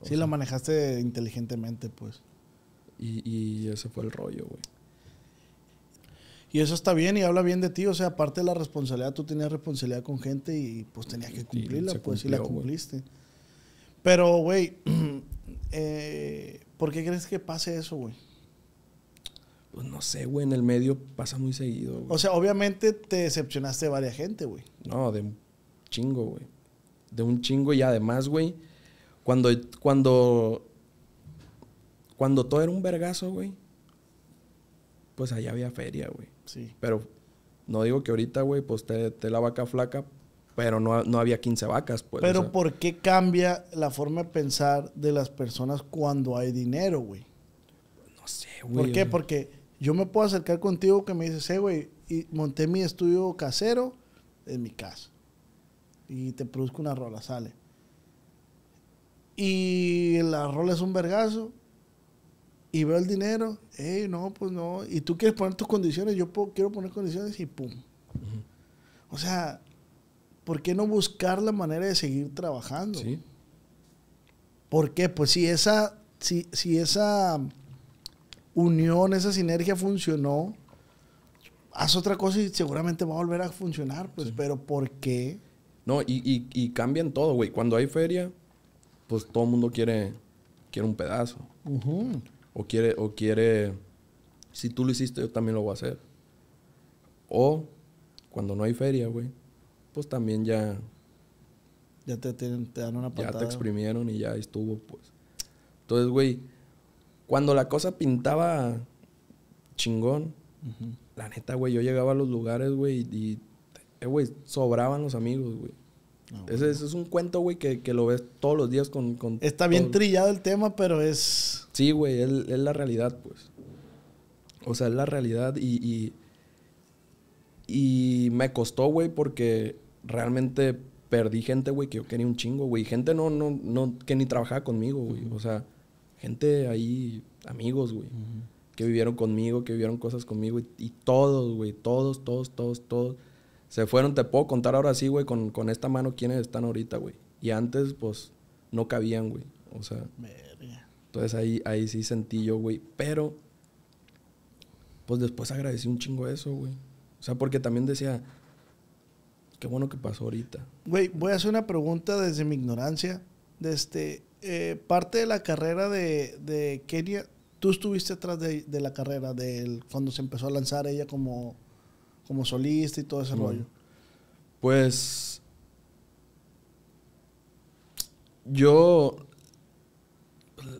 [SPEAKER 2] sí, lo
[SPEAKER 1] manejaste inteligentemente, pues. Y, ese fue el rollo, güey. Y eso está bien y habla bien de ti. O sea, aparte de la responsabilidad, tú tenías responsabilidad con gente y pues tenía que cumplirla, pues, y la cumpliste. Pero, güey, eh, ¿por qué crees que pase eso, güey? Pues no sé, güey, en el medio pasa muy seguido. Güey. O sea, obviamente te decepcionaste de varias gente, güey.
[SPEAKER 2] No, de un chingo, güey. De un chingo y además, güey, cuando, cuando, cuando todo era un vergazo, güey, pues allá había feria, güey. Sí. Pero no digo que ahorita, güey, pues te, la vaca flaca, pero no, había 15 vacas. Pues, pero
[SPEAKER 1] ¿por qué cambia la forma de pensar de las personas cuando hay dinero, güey? No sé, güey. ¿Por qué? Porque yo me puedo acercar contigo que me dices, eh, güey, y monté mi estudio casero en mi casa. Y te produzco una rola, sale. Y la rola es un vergazo. Y veo el dinero. Ey, no, pues no. Y tú quieres poner tus condiciones. Yo quiero poner condiciones y pum. O sea, ¿por qué no buscar la manera de seguir trabajando? Sí. ¿Por qué? Pues si esa, si, si esa unión, esa sinergia funcionó, haz otra cosa y seguramente va a volver a funcionar, pues, pero ¿por qué?
[SPEAKER 2] No, y, cambian todo, güey. Cuando hay feria, pues todo el mundo quiere, quiere un pedazo. O quiere, o quiere, si tú lo hiciste, yo también lo voy a hacer. O cuando no hay feria, güey, pues también ya... Ya te,
[SPEAKER 1] dan una patada. Ya te
[SPEAKER 2] exprimieron y ya estuvo, pues. Entonces, güey, cuando la cosa pintaba chingón, la neta, güey, yo llegaba a los lugares, güey, y, eh, güey, sobraban los amigos, güey. Ah, ese, es un cuento, güey, que, lo ves todos los días con... Está bien trillado el tema, pero es... Sí, güey, es, la realidad, pues. O sea, es la realidad y... Y, me costó, güey, porque realmente perdí gente, güey, que yo quería un chingo, güey. Gente no, no, que ni trabajaba conmigo, güey. O sea, gente ahí, amigos, güey, que vivieron conmigo, que vivieron cosas conmigo y, todos, güey, todos, todos, todos, todos se fueron. Te puedo contar ahora sí, güey, con, esta mano quiénes están ahorita, güey. Y antes, pues, no cabían, güey. O sea. Verga. Entonces ahí, ahí sí sentí yo, güey. Pero, pues después agradecí un chingo eso, güey. O sea, porque también decía, qué bueno que pasó ahorita.
[SPEAKER 1] Güey, voy a hacer una pregunta desde mi ignorancia. Desde... Este, eh, parte de la carrera de, de Kenia, tú estuviste atrás de, la carrera, de cuando se empezó a lanzar ella como, como solista y todo ese rollo.
[SPEAKER 2] Pues yo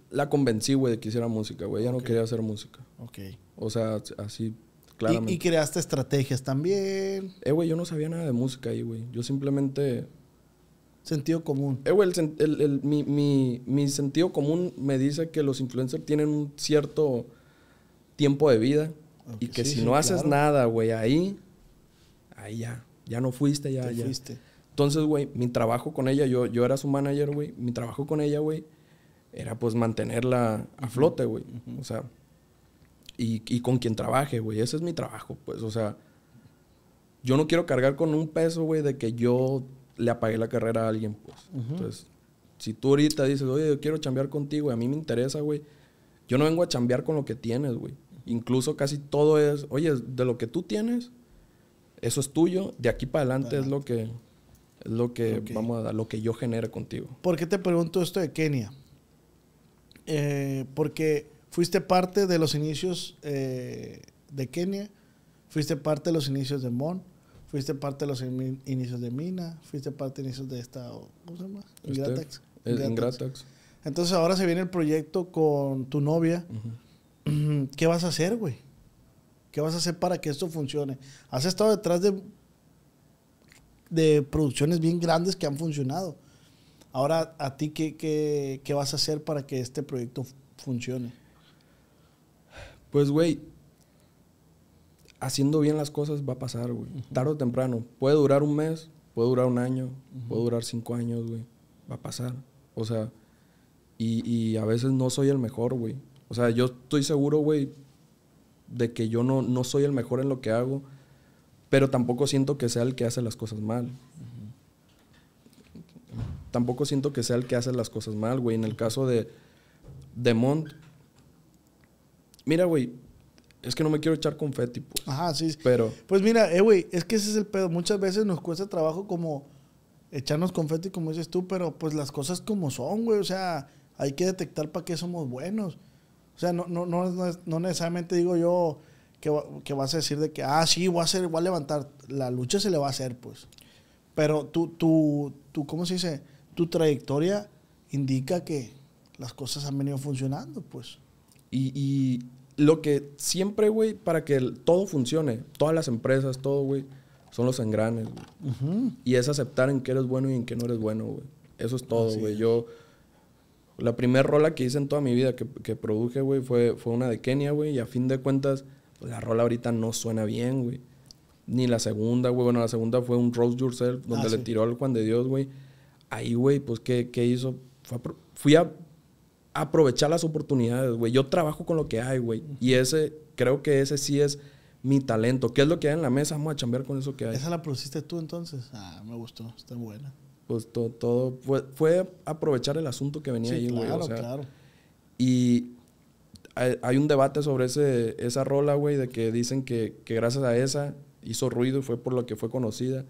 [SPEAKER 2] la convencí, güey, de que hiciera música, güey. Ella no quería hacer música. Ok. O sea, así, claramente. Y, y creaste estrategias también. Eh, güey, yo no sabía nada de música ahí, güey. Yo simplemente Sentido común. Eh, güey, el, mi, sentido común me dice que los influencers tienen un cierto tiempo de vida y que si no haces nada, güey, ahí, ahí ya, ya no fuiste, ya, ya. Entonces, güey, mi trabajo con ella, yo, yo era su manager, güey, mi trabajo con ella, güey, era pues mantenerla a flote, güey. O sea, y, y con quien trabaje, güey, ese es mi trabajo, pues, o sea, yo no quiero cargar con un peso, güey, de que yo le apagué la carrera a alguien, pues. Entonces, si tú ahorita dices, oye, yo quiero chambear contigo, y a mí me interesa, güey, yo no vengo a chambear con lo que tienes, güey. Incluso casi todo es, oye, de lo que tú tienes, eso es tuyo, de aquí para adelante es lo que, es lo que vamos a lo que yo genere contigo. ¿Por qué te pregunto esto de Kenia? Eh, porque
[SPEAKER 1] fuiste parte de los inicios eh, de Kenia, fuiste parte de los inicios de Mon, Fuiste parte de los inicios de Mina, fuiste parte de inicios de esta, ¿cómo se llama? Este, eh, Ingratax. Ingratax. Entonces ahora se viene el proyecto con tu novia. ¿Qué vas a hacer, güey? ¿Qué vas a hacer para que esto funcione? Has estado detrás de, de producciones bien grandes que han funcionado. Ahora, ¿a ti qué, qué vas a hacer para que este proyecto funcione?
[SPEAKER 2] Pues, güey, haciendo bien las cosas va a pasar, güey. Tardo o temprano. Puede durar un mes, puede durar un año, puede durar cinco años, güey. Va a pasar. O sea, y, a veces no soy el mejor, güey. O sea, yo estoy seguro, güey, de que yo no, no soy el mejor en lo que hago, pero tampoco siento que sea el que hace las cosas mal. Tampoco siento que sea el que hace las cosas mal, güey. En el caso de, de Mont, mira, güey, es que no me quiero echar confeti, pues. Ajá, sí. Pero. Pues mira,
[SPEAKER 1] eh, güey, es que ese es el pedo. Muchas veces nos cuesta trabajo como echarnos confeti, como dices tú, pero pues las cosas como son, güey. O sea, hay que detectar para qué somos buenos. O sea, no, no, no, no, necesariamente digo yo que, que, vas a decir de que, ah, sí, voy a, hacer, a levantar. La lucha se le va a hacer, pues. Pero tú, tú, tú, ¿cómo se dice? Tu trayectoria indica que las cosas han venido funcionando, pues.
[SPEAKER 2] y lo que siempre, güey, para que todo funcione, todas las empresas, todo, güey, son los engranes, güey. Y es aceptar en qué eres bueno y en qué no eres bueno, güey. Eso es todo, güey. Yo, la primera rola que hice en toda mi vida que, que produje, güey, fue, fue una de Kenia, güey. Y a fin de cuentas, pues, la rola ahorita no suena bien, güey. Ni la segunda, güey. Bueno, la segunda fue un Rose Yourself, donde ah, le tiró al Juan de Dios, güey. Ahí, güey, pues, ¿qué, qué hizo? fui a aprovechar las oportunidades, güey. Yo trabajo con lo que hay, güey. Y ese, creo que ese sí es mi talento. ¿Qué es lo que hay en la mesa? Vamos a chambear con eso que hay. ¿Esa
[SPEAKER 1] la produciste tú entonces? Ah, me gustó, está buena.
[SPEAKER 2] Pues todo, todo fue, aprovechar el asunto que venía ahí, güey. Claro, claro. Y hay, un debate sobre ese, esa rola, güey, de que dicen que, que gracias a esa hizo ruido y fue por lo que fue conocida.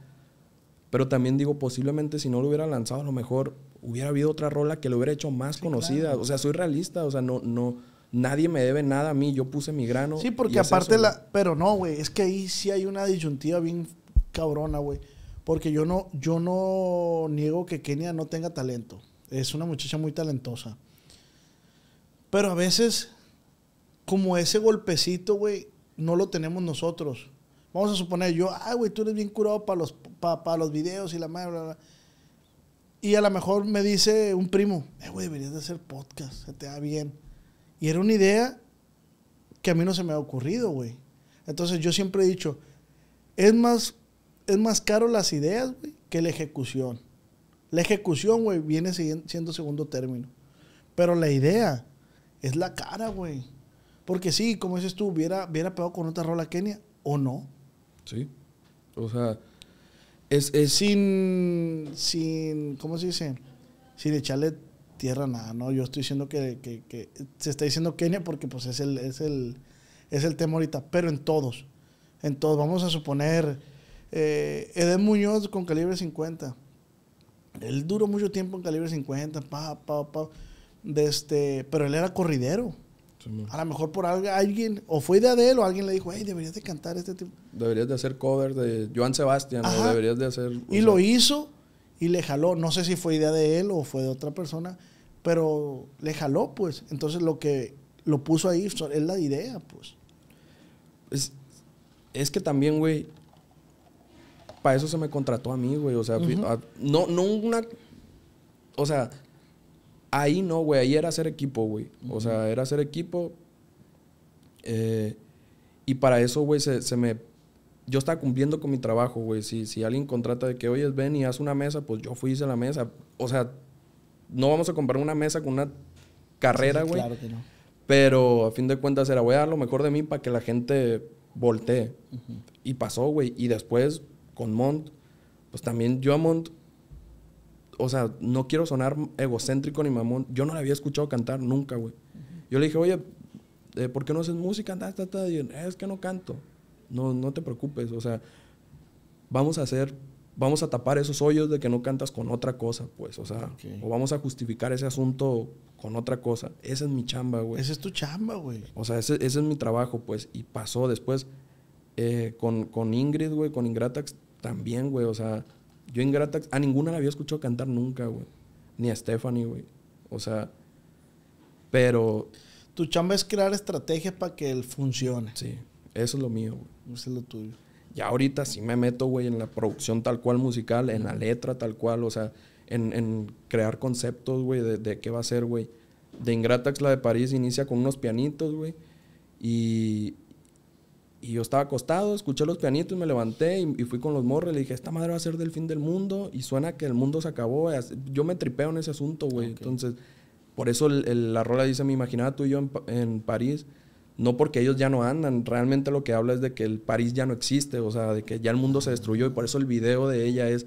[SPEAKER 2] Pero también digo, posiblemente si no lo hubiera lanzado, a lo mejor hubiera habido otra rola que lo hubiera hecho más conocida. O sea, soy realista, o sea, no, no, nadie me debe nada a mí, yo puse mi grano. Sí, porque aparte la.
[SPEAKER 1] Pero no, güey, es que ahí sí hay una disyuntiva bien cabrona, güey. Porque yo no, yo no niego que Kenia no tenga talento. Es una muchacha muy talentosa. Pero a veces, como ese golpecito, güey, no lo tenemos nosotros. Vamos a suponer, yo, ay, güey, tú eres bien curado para los, para, los videos y la madre, Y a lo mejor me dice un primo, eh, güey, deberías de hacer podcast, se te da bien. Y era una idea que a mí no se me ha ocurrido, güey. Entonces yo siempre he dicho, es más, es más caro las ideas, güey, que la ejecución. La ejecución, güey, viene siendo segundo término. Pero la idea es la cara, güey. Porque sí, como dices tú, hubiera pegado con otra rola Kenia o no. Sí. O sea, es, sin, sin, ¿cómo se dice? Sin echarle tierra nada, ¿no? Yo estoy diciendo que, se está diciendo Kenia porque pues es el, es el, es el tema ahorita, pero en todos. En todos. Vamos a suponer eh, Edén Muñoz con calibre 50. Él duró mucho tiempo en calibre 50, pa, pa, pa. De este, pero él era corridero. A lo mejor por alguien, o fue idea de él, o alguien le dijo, hey, deberías de cantar este tipo.
[SPEAKER 2] Deberías de hacer cover de Joan Sebastián, o deberías de hacer... Y lo hizo, y le jaló. No sé si fue idea
[SPEAKER 1] de él o fue de otra persona, pero le jaló, pues. Entonces lo que lo puso ahí es la idea, pues.
[SPEAKER 2] Es, que también, güey, para eso se me contrató a mí, güey. O sea, no, no una... O sea, Ahí no, güey. Ahí era hacer equipo, güey. O sea, era hacer equipo. Eh, y para eso, güey, se, me... Yo estaba cumpliendo con mi trabajo, güey. Si, si alguien contrata de que, oye, ven y haz una mesa, pues yo fui a hice la mesa. O sea, no vamos a comprar una mesa con una carrera, güey. claro que no. Pero a fin de cuentas era, voy a dar lo mejor de mí para que la gente voltee. Y pasó, güey. Y después, con Mont, pues también yo a Mont o sea, no quiero sonar egocéntrico ni mamón. Yo no la había escuchado cantar nunca, güey. Yo le dije, oye, eh, ¿por qué no haces música? es que no canto. No, no te preocupes, o sea, vamos a hacer, vamos a tapar esos hoyos de que no cantas con otra cosa, pues, o sea, o vamos a justificar ese asunto con otra cosa. Esa es mi chamba, güey. Esa es tu chamba, güey. O sea, ese, es mi trabajo, pues, y pasó después eh, con, con Ingrid, güey, con Ingratax también, güey, o sea, yo en a ninguna la había escuchado cantar nunca, güey. Ni a Stephanie, güey. O sea, pero... Tu chamba es crear estrategias para que él funcione. Sí, eso es lo mío, güey. Eso es lo tuyo. Ya ahorita sí me meto, güey, en la producción tal cual musical, en la letra tal cual, o sea, en, crear conceptos, güey, de, de, qué va a ser, güey. De Ingratax, la de París, inicia con unos pianitos, güey. Y y yo estaba acostado, escuché los pianitos, y me levanté y, fui con los morros. Le dije, esta madre va a ser del fin del mundo. Y suena que el mundo se acabó. Yo me tripeo en ese asunto, güey. Entonces, por eso la rola dice, me imaginaba tú y yo en, París. No porque ellos ya no andan. Realmente lo que habla es de que el París ya no existe. O sea, de que ya el mundo se destruyó. Y por eso el video de ella es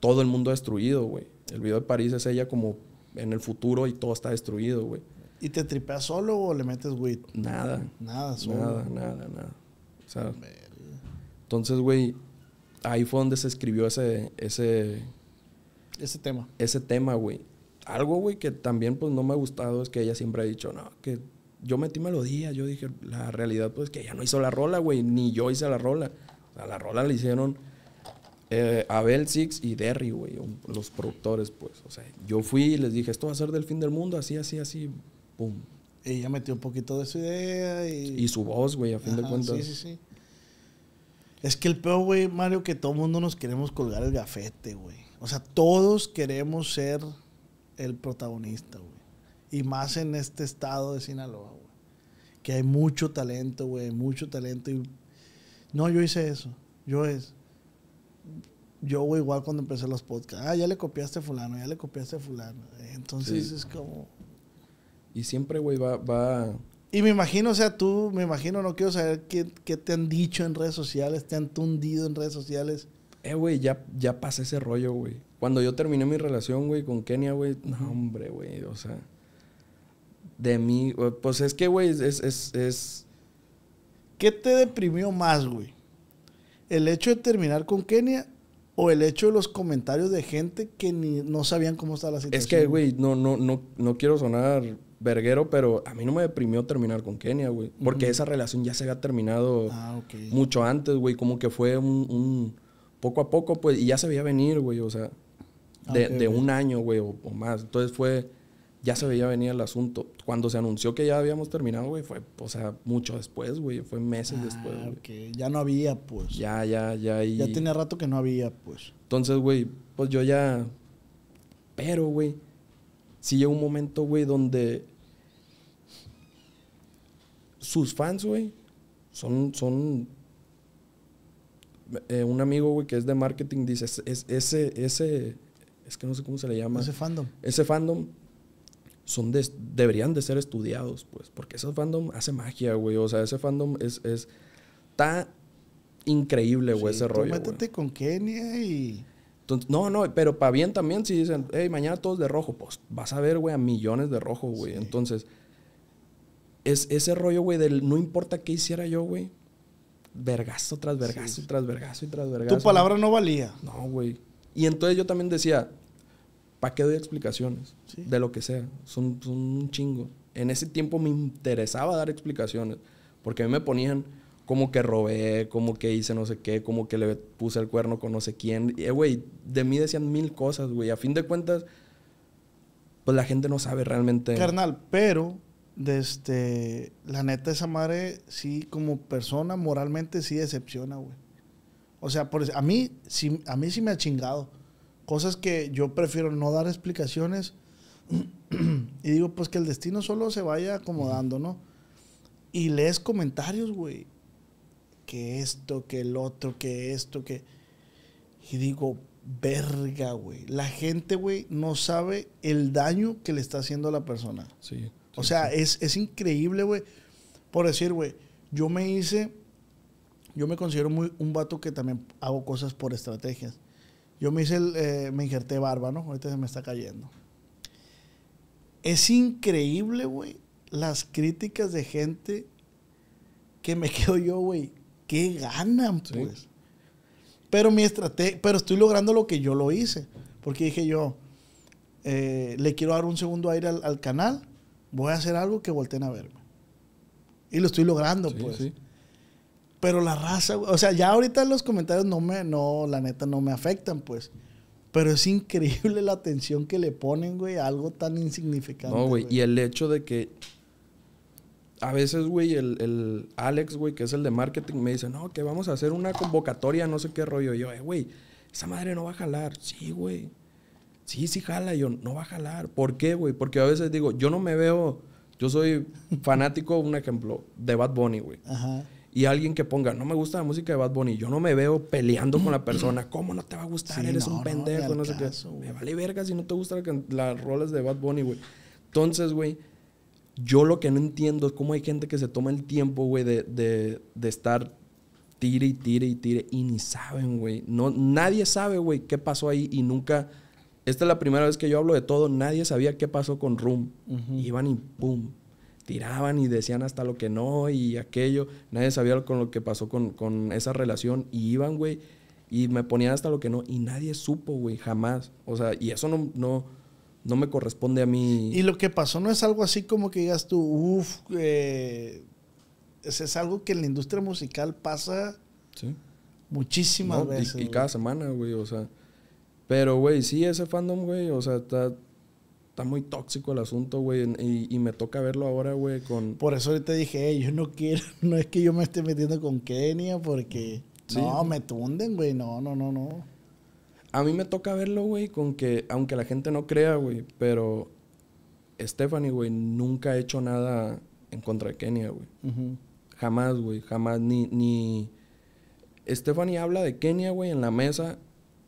[SPEAKER 2] todo el mundo destruido, güey. El video de París es ella como en el futuro y todo está destruido, güey. ¿Y te tripeas solo o le metes güey? Nada. Nada, solo. Nada, nada, nada. Entonces, güey, ahí fue donde se escribió ese... Ese, ese tema. Ese tema, güey. Algo, güey, que también pues no me ha gustado es que ella siempre ha dicho, no, que yo metí melodía, yo dije, la realidad pues que ella no hizo la rola, güey, ni yo hice la rola. O la rola la hicieron eh, Abel Six y Derry, güey, los productores, pues. O sea, yo fui y les dije, esto va a ser del fin del mundo, así, así, así, pum. Ella metió un poquito de su idea y... Y su voz, güey, a fin de cuentas. Es que el peor,
[SPEAKER 1] güey, Mario, que todo mundo nos queremos colgar el gafete, güey. O sea, todos queremos ser el protagonista, güey. Y más en este estado de Sinaloa, güey. Que hay mucho talento, güey, mucho talento. Y... No, yo hice eso. Yo es. Yo, güey, igual cuando empecé los podcasts. Ah, ya le copiaste a fulano, ya le copiaste a
[SPEAKER 2] fulano. Entonces es como... Y siempre, güey, va, va y me
[SPEAKER 1] imagino, o sea, tú, me imagino,
[SPEAKER 2] no quiero saber qué, te han dicho en redes sociales, te han tundido en redes sociales. Eh, güey, ya, ya pasé ese rollo, güey. Cuando yo terminé mi relación, güey, con Kenia, güey, no, hombre, güey, o sea. De mí, pues es que, güey, es, es, es. ¿Qué te deprimió más, güey? ¿El hecho
[SPEAKER 1] de terminar con Kenia o el hecho de los comentarios de gente que no sabían cómo estaba la situación? Es que, güey,
[SPEAKER 2] no, no, no, no quiero sonar verguero, pero a mí no me deprimió terminar con Kenia, güey. Porque esa relación ya se había terminado ah, mucho antes, güey. Como que fue un, poco a poco, pues, y ya se veía venir, güey. O sea, ah, de, un año, güey, o, más. Entonces fue, ya se veía venir el asunto. Cuando se anunció que ya habíamos terminado, güey, fue, o sea, mucho después, güey. Fue meses ah, después. Okay. Ya no había, pues. Ya, ya, ya. Ya tenía rato que no había, pues. Entonces, güey, pues yo ya... Pero, güey, sí llega un momento, güey, donde sus fans, güey, son, son eh, un amigo, güey, que es de marketing, dice, es, ese, ese, es que no sé cómo se le llama. Ese fandom. Ese fandom son de, deberían de ser estudiados, pues, porque ese fandom hace magia, güey. O sea, ese fandom es, es está increíble, güey, ese rollo. Métete con Kenia y... Entonces, no, no, pero para bien también si dicen, hey, mañana todos de rojo, pues vas a ver, güey, a millones de rojo, güey. Entonces, es ese rollo, güey, del no importa qué hiciera yo, güey. Vergazo tras vergazo, tras vergazo y tras vergazo. Tu palabra no valía. No, güey. Y entonces yo también decía, ¿para qué doy explicaciones? De lo que sea. Son, son un chingo. En ese tiempo me interesaba dar explicaciones. Porque a mí me ponían como que robé, como que hice no sé qué, como que le puse el cuerno con no sé quién. Eh, güey, de mí decían mil cosas, güey. A fin de cuentas, pues la gente no sabe realmente. Carnal,
[SPEAKER 1] pero, desde, este, la neta, esa madre sí, como persona, moralmente sí decepciona, güey. O sea, por, a, mí, sí, a mí sí me ha chingado. Cosas que yo prefiero no dar explicaciones y digo, pues que el destino solo se vaya acomodando, ¿no? Y lees comentarios, güey que esto, que el otro, que esto, que... Y digo, verga, güey. La gente, güey, no sabe el daño que le está haciendo a la persona. Sí. o sea, Es, increíble, güey. Por decir, güey, yo me hice, yo me considero muy, un vato que también hago cosas por estrategias. Yo me hice, el, eh, me injerté barba, ¿no? Ahorita se me está cayendo. Es increíble, güey, las críticas de gente que me quedo yo, güey. ¿qué ganan, pues? Pero mi pero estoy logrando lo que yo lo hice. Porque dije yo, eh, le quiero dar un segundo aire al, canal, voy a hacer algo que volteen a verme. Y lo estoy logrando, pues. Pero la raza, o sea, ya ahorita los comentarios no me, no, la neta, no me afectan, pues. Pero es increíble la atención que le ponen, güey, a algo tan insignificante. No, güey,
[SPEAKER 2] y el hecho de que a veces, güey, el, Alex, güey, que es el de marketing, me dice, no, que vamos a hacer una convocatoria, no sé qué rollo. yo, eh, güey, esa madre no va a jalar. Sí, güey. Sí, sí jala. yo, no va a jalar. ¿Por qué, güey? Porque a veces digo, yo no me veo, yo soy fanático, un ejemplo, de Bad Bunny, güey. Ajá. Y alguien que ponga, no me gusta la música de Bad Bunny, yo no me veo peleando con la persona, ¿cómo no te va a gustar? Eres un pendejo, no, sé qué. Me vale verga si no te gustan las rolas de Bad Bunny, güey. Entonces, güey, yo lo que no entiendo es cómo hay gente que se toma el tiempo, güey, de, de, estar tire y tire y tire y ni saben, güey. No, nadie sabe, güey, qué pasó ahí y nunca... Esta es la primera vez que yo hablo de todo. Nadie sabía qué pasó con Room. Iban y pum, tiraban y decían hasta lo que no y aquello. Nadie sabía con lo que pasó con, esa relación. Y iban, güey, y me ponían hasta lo que no. Y nadie supo, güey, jamás. O sea, y eso no, no me corresponde a mí. Y
[SPEAKER 1] lo que pasó no es algo así como que digas tú, uff, eh, es algo que en la industria musical pasa
[SPEAKER 2] muchísimas veces. Y, cada semana, güey, o sea. Pero, güey, sí, ese fandom, güey, o sea, está, está muy tóxico el asunto, güey, y, me toca verlo ahora, güey, con... Por eso ahorita dije, yo no quiero,
[SPEAKER 1] no es que yo me esté metiendo con Kenia, porque... No, me tunden, güey, no, no, no, no
[SPEAKER 2] a mí me toca verlo, güey, con que, aunque la gente no crea, güey, pero Stephanie, güey, nunca ha hecho nada en contra de Kenia, güey. Jamás, güey, jamás, ni, ni... Stephanie habla de Kenia, güey, en la mesa,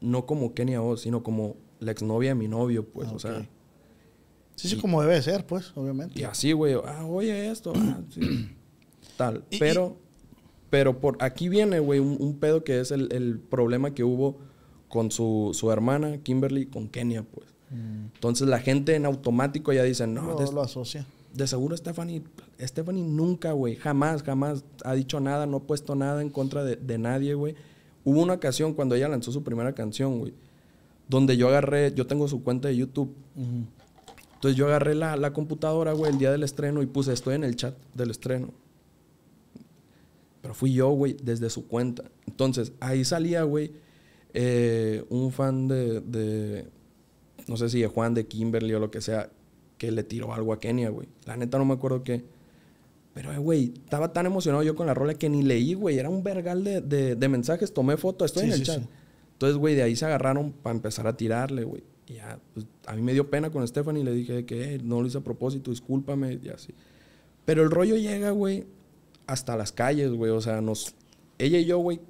[SPEAKER 2] no como Kenia o sino como la exnovia de mi novio, pues, ah, o sea. Sí, sí, como
[SPEAKER 1] debe ser, pues, obviamente. Y
[SPEAKER 2] así, güey, ah,
[SPEAKER 1] oye esto, ah,
[SPEAKER 2] tal. pero, pero por aquí viene, güey, un, pedo que es el problema que hubo con su, su hermana, Kimberly, con Kenia, pues. Mm. Entonces la gente en automático ya dice, no, no lo asocia. De seguro Stephanie, Stephanie nunca, güey, jamás, jamás ha dicho nada, no ha puesto nada en contra de, de nadie, güey. Hubo una ocasión cuando ella lanzó su primera canción, güey, donde yo agarré, yo tengo su cuenta de YouTube. Entonces yo agarré la, la computadora, güey, el día del estreno y puse, estoy en el chat del estreno. Pero fui yo, güey, desde su cuenta. Entonces ahí salía, güey eh, un fan de, no sé si de Juan, de Kimberly o lo que sea, que le tiró algo a Kenia, güey. La neta no me acuerdo qué. Pero, eh, güey, estaba tan emocionado yo con la rola que ni leí, güey. Era un vergal de, mensajes. Tomé foto, estoy en el chat. Entonces, güey, de ahí se agarraron para empezar a tirarle, güey. Pues, a mí me dio pena con Stephanie. Le dije que eh, no lo hice a propósito, discúlpame y así. Pero el rollo llega, güey, hasta las calles, güey. O sea, nos... Ella y yo, güey,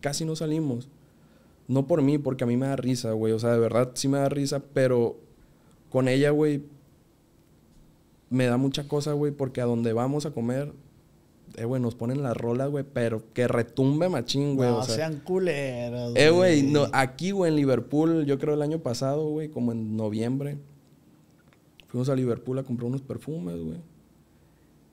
[SPEAKER 2] casi no salimos. No por mí, porque a mí me da risa, güey. O sea, de verdad sí me da risa, pero con ella, güey, me da mucha cosa, güey, porque a donde vamos a comer, eh, güey, nos ponen la rolas güey, pero que retumbe machín, güey. No, sean
[SPEAKER 1] culeros, eh, güey. Eh, güey, no,
[SPEAKER 2] aquí, güey, en Liverpool, yo creo el año pasado, güey, como en noviembre, fuimos a Liverpool a comprar unos perfumes, güey.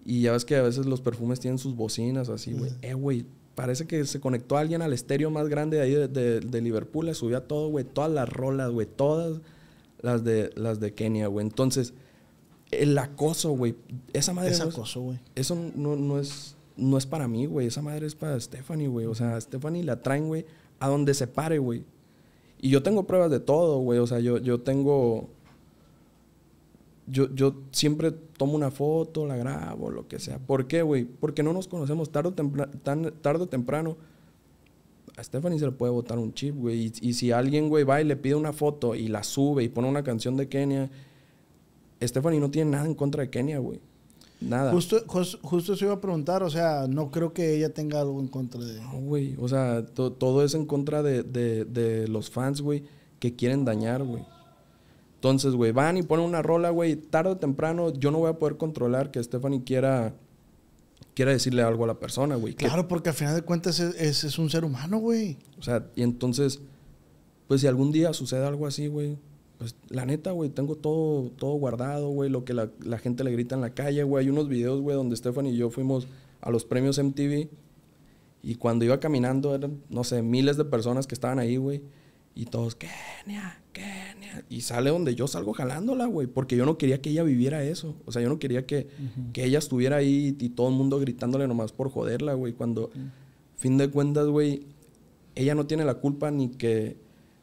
[SPEAKER 2] Y ya ves que a veces los perfumes tienen sus bocinas así, güey. Eh, güey, parece que se conectó alguien al estéreo más grande de ahí de, Liverpool, le subió todo, güey, todas las rolas, güey, todas las de, las de Kenia, güey. Entonces, el acoso, güey, esa madre... Es acoso, güey. eso no, es, no es para mí, güey, esa madre es para Stephanie, güey. O sea, a Stephanie la traen, güey, a donde se pare, güey. Y yo tengo pruebas de todo, güey. O sea, yo, yo tengo yo, yo siempre tomo una foto, la grabo, lo que sea. ¿Por qué, güey? Porque no nos conocemos. Tarde tan, tarde o temprano a Stephanie se le puede botar un chip, güey. Y, si alguien, güey, va y le pide una foto y la sube y pone una canción de Kenia, Stephanie no tiene nada en contra de Kenia, güey. Nada. Justo, justo
[SPEAKER 1] se iba a preguntar, o sea, no creo que ella tenga algo en contra de...
[SPEAKER 2] No, güey, o sea, todo es en contra de, de los fans, güey, que quieren dañar, güey. Entonces, güey, van y ponen una rola, güey, tarde o temprano yo no voy a poder controlar que Stephanie quiera quiera decirle algo a la persona, güey. Claro, porque al final de cuentas es, es, un ser humano, güey. O sea, y entonces, pues si algún día sucede algo así, güey, pues la neta, güey, tengo todo, todo guardado, güey, lo que la, la, gente le grita en la calle, güey. Hay unos videos, güey, donde Stephanie y yo fuimos a los premios MTV y cuando iba caminando, eran, no sé, miles de personas que estaban ahí, güey. Y todos, Kenia, Kenia. Y sale donde yo salgo jalándola, güey. Porque yo no quería que ella viviera eso. O sea, yo no quería que, ella estuviera ahí y todo el mundo gritándole nomás por joderla, güey. Cuando, fin de cuentas, güey, ella no tiene la culpa ni que,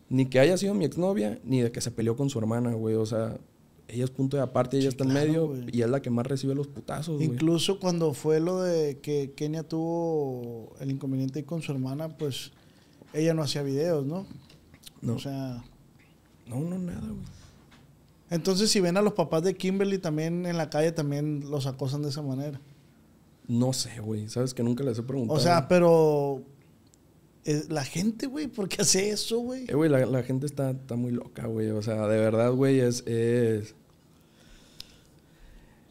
[SPEAKER 2] ni que haya sido mi exnovia, ni de que se peleó con su hermana, güey. O sea, ella es punto de aparte, ella está en medio y es la que más recibe los putazos. Incluso cuando
[SPEAKER 1] fue lo de que Kenia tuvo el inconveniente con su hermana, pues ella no hacía videos, ¿no? No. O sea. No, no, nada, güey. Entonces, si ven a los papás de Kimberly también en la calle, también los acosan de esa manera.
[SPEAKER 2] No sé, güey. Sabes que nunca les he preguntado. O sea,
[SPEAKER 1] pero. Eh, la gente,
[SPEAKER 2] güey, ¿por qué hace eso, güey? Eh, güey, la, gente está, muy loca, güey. O sea, de verdad, güey, es,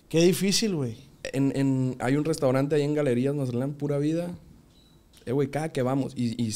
[SPEAKER 2] Qué difícil, güey. En, hay un restaurante ahí en Galerías, nos dan pura vida. Eh, güey, cada que vamos. Y, y,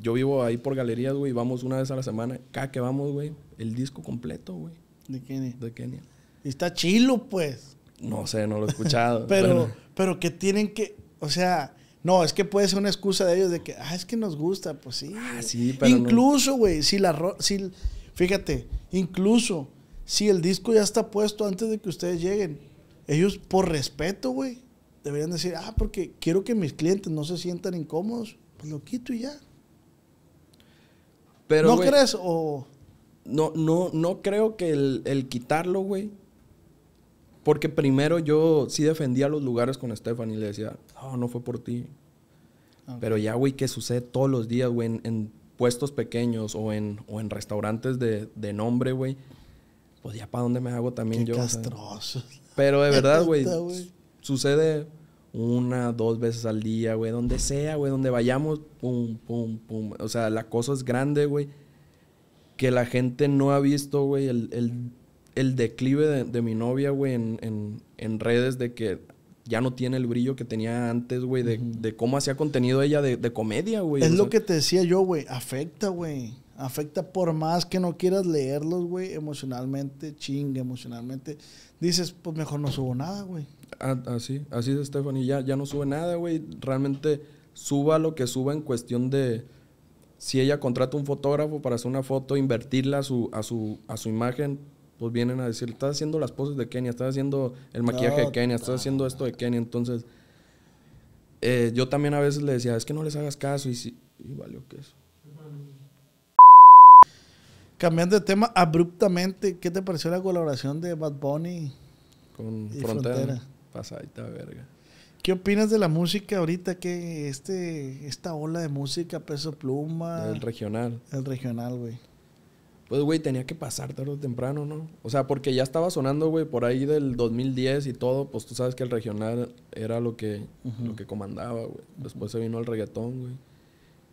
[SPEAKER 2] yo vivo ahí por galerías, güey, vamos una vez a la semana. Cada que vamos, güey, el disco completo, güey. De Kenia. De Kenia. Y está chilo, pues. No sé, no lo he escuchado. pero,
[SPEAKER 1] pero que tienen que, o sea, no, es que puede ser una excusa de ellos de que, ah, es que nos gusta, pues sí. Ah,
[SPEAKER 2] sí, pero Incluso,
[SPEAKER 1] güey, si la, si, fíjate, incluso si el disco ya está puesto antes de que ustedes lleguen, ellos por respeto, güey, deberían decir, ah, porque quiero que mis clientes no se sientan incómodos, pues lo quito y ya. ¿No crees o...?
[SPEAKER 2] No, no, no creo que el, quitarlo, güey, porque primero yo sí defendía los lugares con Stephanie y le decía, no, ah, no fue por ti. Ah, pero ya, güey, que sucede todos los días, güey, en, puestos pequeños o en, o en restaurantes de, nombre, güey. Pues ya, ¿para dónde me hago también Qué yo? Pero de verdad, güey, sucede una, dos veces al día, güey. Donde sea, güey, donde vayamos, pum, pum, pum. O sea, la cosa es grande, güey. Que la gente no ha visto, güey, el, declive de, mi novia, güey, en, en, en, redes de que ya no tiene el brillo que tenía antes, güey, de, de cómo hacía contenido ella de, comedia, güey. Es lo que
[SPEAKER 1] te decía yo, güey. Afecta, güey. Afecta por más que no quieras leerlos, güey, emocionalmente, chingue, emocionalmente. Dices, pues mejor no subo nada, güey.
[SPEAKER 2] Ah, así, así es Stephanie. Ya, ya no sube nada, güey. Realmente suba lo que suba en cuestión de si ella contrata un fotógrafo para hacer una foto, invertirla a su, a su, a su imagen, pues vienen a decir, estás haciendo las poses de Kenia, estás haciendo el maquillaje de Kenia, estás haciendo esto de Kenia. Entonces, eh, yo también a veces le decía, es que no les hagas caso y, si, y valió que eso. Cambiando de tema abruptamente, ¿qué
[SPEAKER 1] te pareció la colaboración de Bad Bunny con Frontera?
[SPEAKER 2] Pasadita verga.
[SPEAKER 1] ¿Qué opinas de la música ahorita? que este, esta ola de música, peso
[SPEAKER 2] pluma. El regional. El regional, güey. Pues, güey, tenía que pasar tarde o temprano, ¿no? O sea, porque ya estaba sonando, güey, por ahí del 2010 y todo, pues tú sabes que el regional era lo que, lo que comandaba, güey. Después se vino el reggaetón, güey.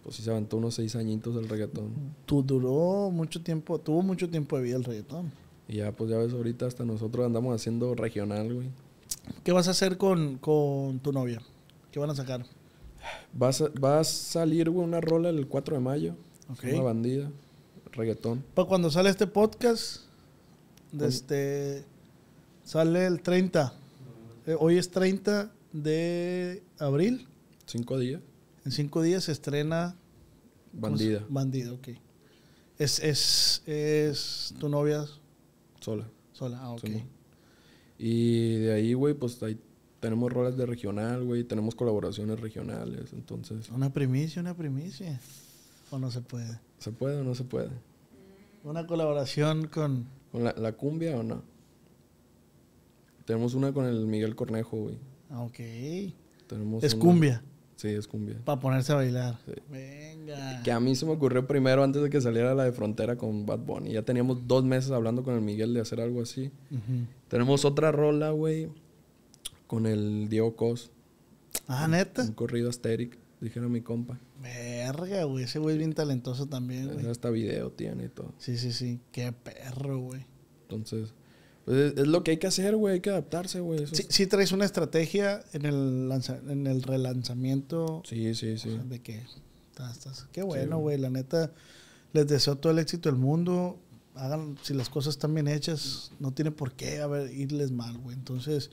[SPEAKER 2] Pues sí se aventó unos seis añitos el reggaetón. Tú duró mucho tiempo, tuvo mucho tiempo de vida el reggaetón. Y ya, pues ya ves, ahorita hasta nosotros andamos haciendo regional, güey.
[SPEAKER 1] ¿Qué vas a hacer con, tu novia? ¿Qué van a sacar?
[SPEAKER 2] Vas va a salir, una rola el 4 de mayo. Una bandida, reggaetón. Para
[SPEAKER 1] cuando sale este podcast, desde, este, sale el 30. Eh, hoy es 30 de abril. Cinco días. En cinco días se estrena... Bandida. bandida, ok. Es, es, tu novia...
[SPEAKER 2] Sola. Sola, ah, ok. Y de ahí, güey, pues ahí tenemos roles de regional, güey, tenemos colaboraciones regionales, entonces...
[SPEAKER 1] Una primicia, una primicia. ¿O no se puede?
[SPEAKER 2] ¿Se puede o no se puede? Una colaboración con... ¿Con la, cumbia o no? Tenemos una con el Miguel Cornejo, güey. Ah, ok. es cumbia. Sí, es cumbia.
[SPEAKER 1] Para ponerse a bailar. Venga.
[SPEAKER 2] Que a mí se me ocurrió primero antes de que saliera la de Frontera con Bad Bunny. Ya teníamos dos meses hablando con el Miguel de hacer algo así. Tenemos otra rola, güey, con el Diego Cos. Ah, neta. Un, corrido asteric, dijeron mi compa.
[SPEAKER 1] Verga, güey. Ese güey es bien talentoso también, güey. Hasta video tiene y todo. Sí, sí, sí. Qué perro, güey.
[SPEAKER 2] Entonces, pues es, lo que hay que hacer, güey. Hay que adaptarse, güey. sí,
[SPEAKER 1] traes una estrategia en el, en el relanzamiento.
[SPEAKER 2] Sí, sí, sí. de que
[SPEAKER 1] Qué bueno, güey. la neta, les deseo todo el éxito del mundo. Hagan, si las cosas están bien hechas, no tiene por qué haber irles mal, güey. Entonces,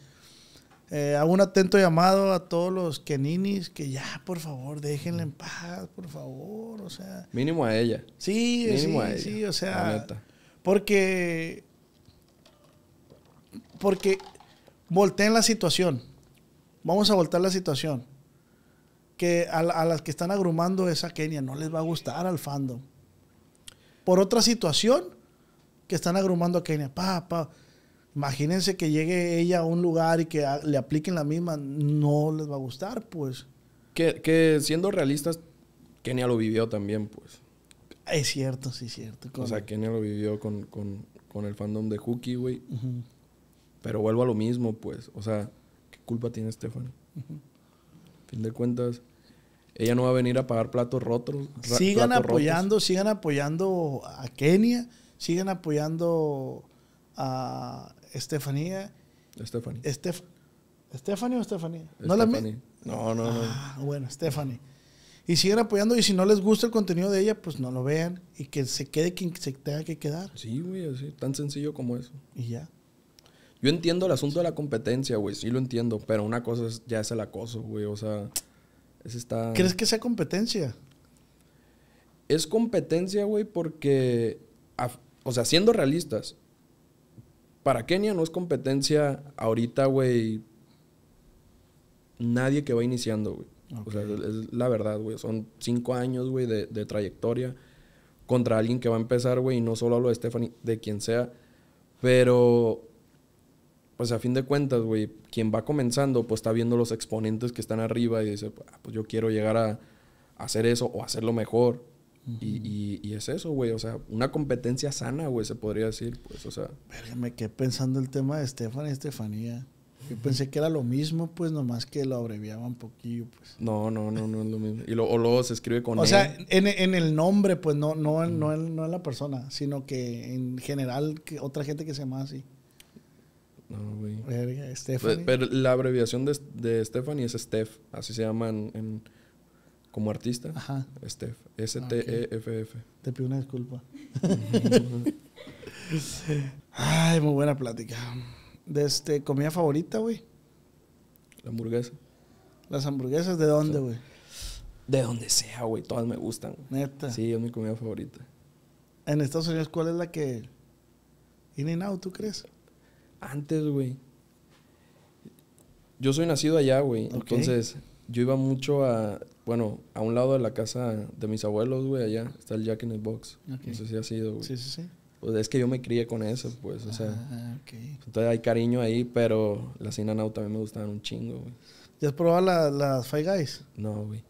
[SPEAKER 1] eh, hago un atento llamado a todos los Keninis que ya, por favor, déjenla en paz, por favor.
[SPEAKER 2] O sea. Mínimo a ella. Sí, Mínimo sí, a ella, sí. O sea. La neta.
[SPEAKER 1] Porque porque volteen la situación. Vamos a voltear la situación. Que a, las que están agrumando esa Kenia no les va a gustar al fandom. Por otra situación que están agrumando a Kenia. Pa, Imagínense que llegue ella a un lugar y que le apliquen la misma. No les va a gustar, pues.
[SPEAKER 2] Que, siendo realistas, Kenia lo vivió también, pues.
[SPEAKER 1] Es cierto, sí, cierto. O sea,
[SPEAKER 2] Kenia lo vivió con, el fandom de Hookie, güey. Pero vuelvo a lo mismo, pues. O sea, ¿qué culpa tiene Stephanie? A Fin de cuentas, ella no va a venir a pagar platos rotos. Sigan apoyando,
[SPEAKER 1] sigan apoyando a Kenia, sigan apoyando a Estefanía. Stephanie. Estef ¿Stephanie o Estefanía? ¿No la
[SPEAKER 2] No, no, ah,
[SPEAKER 1] bueno, Stephanie. Y sigan apoyando y si no les gusta el contenido de ella, pues no lo vean y que se quede quien se tenga que quedar. Sí, güey, así, tan sencillo como eso. Y ya.
[SPEAKER 2] Yo entiendo el asunto de la competencia, güey, sí lo entiendo, pero una cosa es, ya es el acoso, güey, o sea, es esta... ¿Crees
[SPEAKER 1] que sea competencia?
[SPEAKER 2] Es competencia, güey, porque, o sea, siendo realistas, para Kenia no es competencia ahorita, güey, nadie que va iniciando, güey. O sea, es la verdad, güey. Son cinco años, güey, de, de, trayectoria contra alguien que va a empezar, güey. Y no solo hablo de Stephanie, de quien sea. Pero pues a fin de cuentas, güey, quien va comenzando, pues está viendo los exponentes que están arriba y dice, ah, pues yo quiero llegar a, hacer eso o hacerlo mejor. y, y, es eso, güey. O sea, una competencia sana, güey, se podría decir. Pues, o sea.
[SPEAKER 1] me quedé pensando el tema de Estefan y Estefanía. Yo pensé que era lo mismo, pues, nomás
[SPEAKER 2] que lo abreviaba un poquillo, pues. No, no, no, no es lo mismo. Y lo, o luego se escribe con O e. sea, en,
[SPEAKER 1] el nombre, pues, no, no, no, no en la persona, sino que en general otra gente que se llama así.
[SPEAKER 2] No, güey. Pero, la abreviación de, Stephanie es Steph. Así se llaman como artista. Ajá. Steph. S-T-E-F-F. Ah,
[SPEAKER 1] Te pido una disculpa. Ay, muy buena plática. De este, comida favorita, güey. La hamburguesa. Las hamburguesas, ¿de dónde, güey? de donde sea, güey. Todas me gustan. Neta. Sí,
[SPEAKER 2] es mi comida favorita.
[SPEAKER 1] En Estados Unidos, ¿cuál es la que. In and out, ¿tú crees? Antes, güey.
[SPEAKER 2] Yo soy nacido allá, güey. Entonces, yo iba mucho a, bueno, a un lado de la casa de mis abuelos, güey, allá está el Jack in the Box. No sé si ha sido, güey. Sí, sí, sí. Pues es que yo me crié con eso, pues, o sea. Ah, Entonces hay cariño ahí, pero las a también me gustaban un chingo, güey.
[SPEAKER 1] ¿Ya has probado las la Guys? No, güey.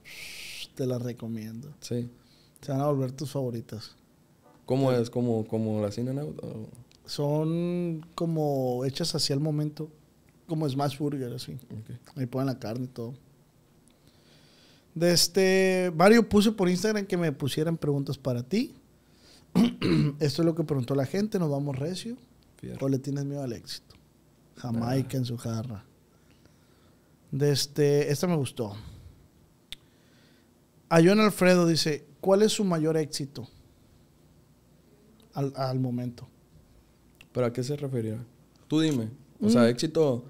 [SPEAKER 1] Te las recomiendo. Sí. Se van a volver tus favoritas. ¿Cómo es? ¿Como,
[SPEAKER 2] como la Sinanau?
[SPEAKER 1] Oh son como hechas hacia el momento, como smash burger, así. Ahí ponen la carne y todo. De este, Mario puso por Instagram que me pusieran preguntas para ti. Esto es lo que preguntó la gente, nos vamos recio. ¿O le tienes miedo al éxito? Jamaica ah. en su jarra. De este, esta me gustó. A John Alfredo dice, ¿cuál es su mayor éxito al momento?
[SPEAKER 2] ¿Pero a qué se refería? Tú dime. O sea, mm. éxito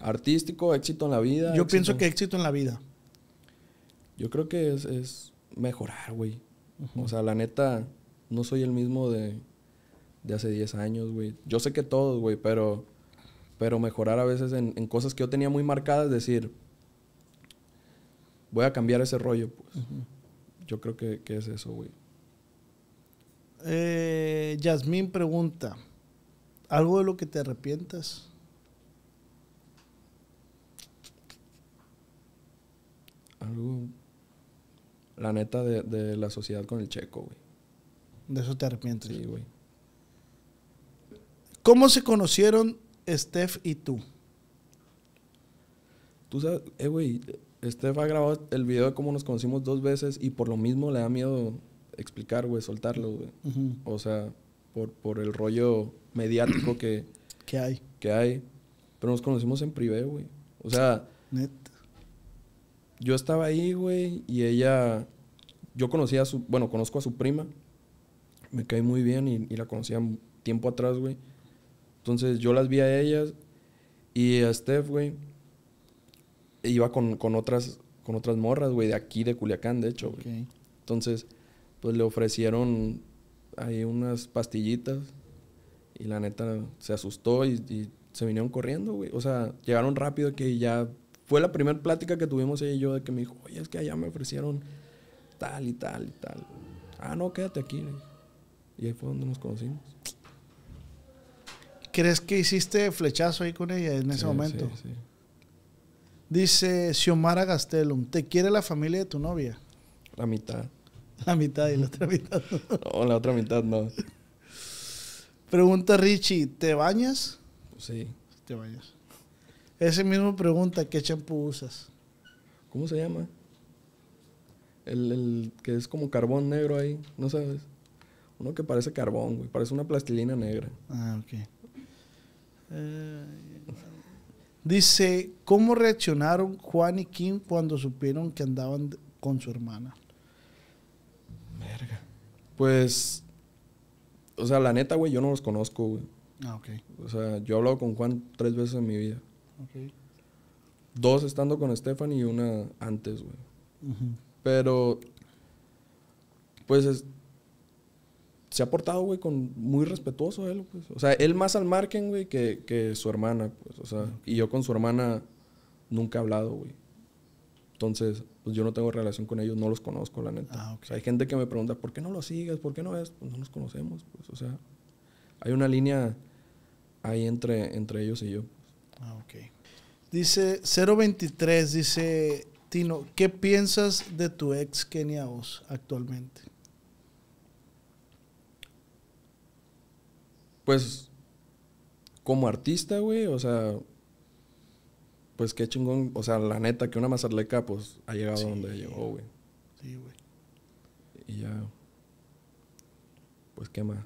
[SPEAKER 2] artístico, éxito en la vida. Yo pienso que
[SPEAKER 1] éxito en la vida.
[SPEAKER 2] Yo creo que es, es mejorar, güey. O sea, la neta, no soy el mismo de, hace 10 años, güey. Yo sé que todos, güey, pero, pero mejorar a veces en, cosas que yo tenía muy marcadas, decir, voy a cambiar ese rollo, pues. Yo creo que, es eso, güey.
[SPEAKER 1] Eh, Yasmín pregunta algo de lo que te arrepientas.
[SPEAKER 2] Algo. La neta de, la sociedad con el checo, güey.
[SPEAKER 1] De eso te arrepientes. Sí, güey. ¿Cómo se conocieron Steph y tú?
[SPEAKER 2] Tú sabes, eh, güey, Steph ha grabado el video de cómo nos conocimos dos veces y por lo mismo le da miedo explicar, güey, soltarlo, güey. O sea, por, el rollo mediático que, que hay. Que hay. Pero nos conocimos en privé, güey. O sea, Net. yo estaba ahí, güey, y ella, yo conocía a su, bueno, conozco a su prima, me caí muy bien y, la conocía tiempo atrás, güey. Entonces yo las vi a ellas y a Steph, güey. Iba con, otras, con otras morras, güey, de aquí, de Culiacán, de hecho, güey. Entonces, pues le ofrecieron ahí unas pastillitas y la neta se asustó y, se vinieron corriendo, güey. O sea, llegaron rápido que ya fue la primera plática que tuvimos ella y yo de que me dijo, oye, es que allá me ofrecieron tal y tal y tal. Ah, no, quédate aquí. Güey. Y ahí fue donde nos conocimos.
[SPEAKER 1] ¿Crees que hiciste flechazo ahí con ella en ese momento? Sí, sí. Dice Xiomara Gastelum, ¿te quiere la familia de tu novia? La mitad. La mitad y
[SPEAKER 2] la otra mitad no. la otra mitad no.
[SPEAKER 1] Pregunta Richie, ¿te
[SPEAKER 2] bañas?
[SPEAKER 1] Pues sí. Te bañas. Ese mismo pregunta, ¿qué champú usas?
[SPEAKER 2] ¿Cómo se llama? El, que es como carbón negro ahí, ¿no sabes? Uno que parece carbón, güey. Parece una plastilina negra.
[SPEAKER 1] Ah, ok. Eh,
[SPEAKER 2] dice, ¿cómo reaccionaron
[SPEAKER 1] Juan y Kim cuando supieron que andaban con su hermana?
[SPEAKER 2] Pues, o sea, la neta, güey, yo no los conozco, güey. Ah, ok. O sea, yo he hablado con Juan tres veces en mi vida. Ok. Dos estando con Stephanie y una antes, güey. Pero, pues, se ha portado, güey, con muy respetuoso él, pues. O sea, él más al margen, güey, que, su hermana, pues. O sea, y yo con su hermana nunca he hablado, güey. Entonces, pues yo no tengo relación con ellos, no los conozco, la neta. Ah, hay gente que me pregunta, ¿por qué no los sigues? ¿Por qué no ves? Pues no nos conocemos, pues, o sea, hay una línea ahí entre, entre ellos y yo. Ah, ok. Dice 023,
[SPEAKER 1] dice Tino, ¿qué piensas de tu ex Kenia Oz actualmente?
[SPEAKER 2] Pues como artista, güey, o sea, pues qué chingón, o sea, la neta, que una mazarleca, pues, ha llegado donde llegó, güey. Sí, güey. Y ya, pues, ¿qué más?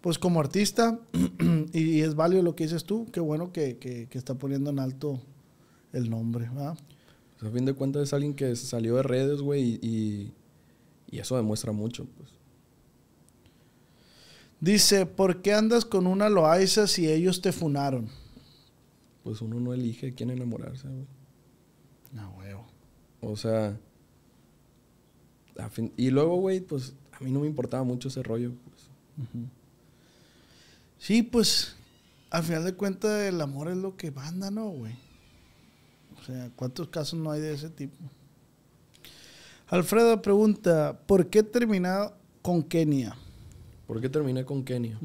[SPEAKER 2] Pues como artista,
[SPEAKER 1] y, es válido lo que dices tú, qué bueno que, que, está poniendo en alto el nombre,
[SPEAKER 2] ¿verdad? Pues, a fin de cuentas es alguien que salió de redes, güey, y, y eso demuestra mucho, pues. Dice, ¿por qué andas con una
[SPEAKER 1] loaiza si ellos te funaron? pues uno no elige a quién enamorarse, güey.
[SPEAKER 2] No, huevo. O sea. y luego, güey, pues a mí no me importaba mucho ese rollo. Pues. Sí,
[SPEAKER 1] pues al final de cuentas el amor es lo que manda, ¿no, güey? O sea, ¿cuántos casos no hay de ese tipo? Alfredo pregunta, ¿por qué
[SPEAKER 2] terminado con Kenia? ¿Por qué terminé con Kenia?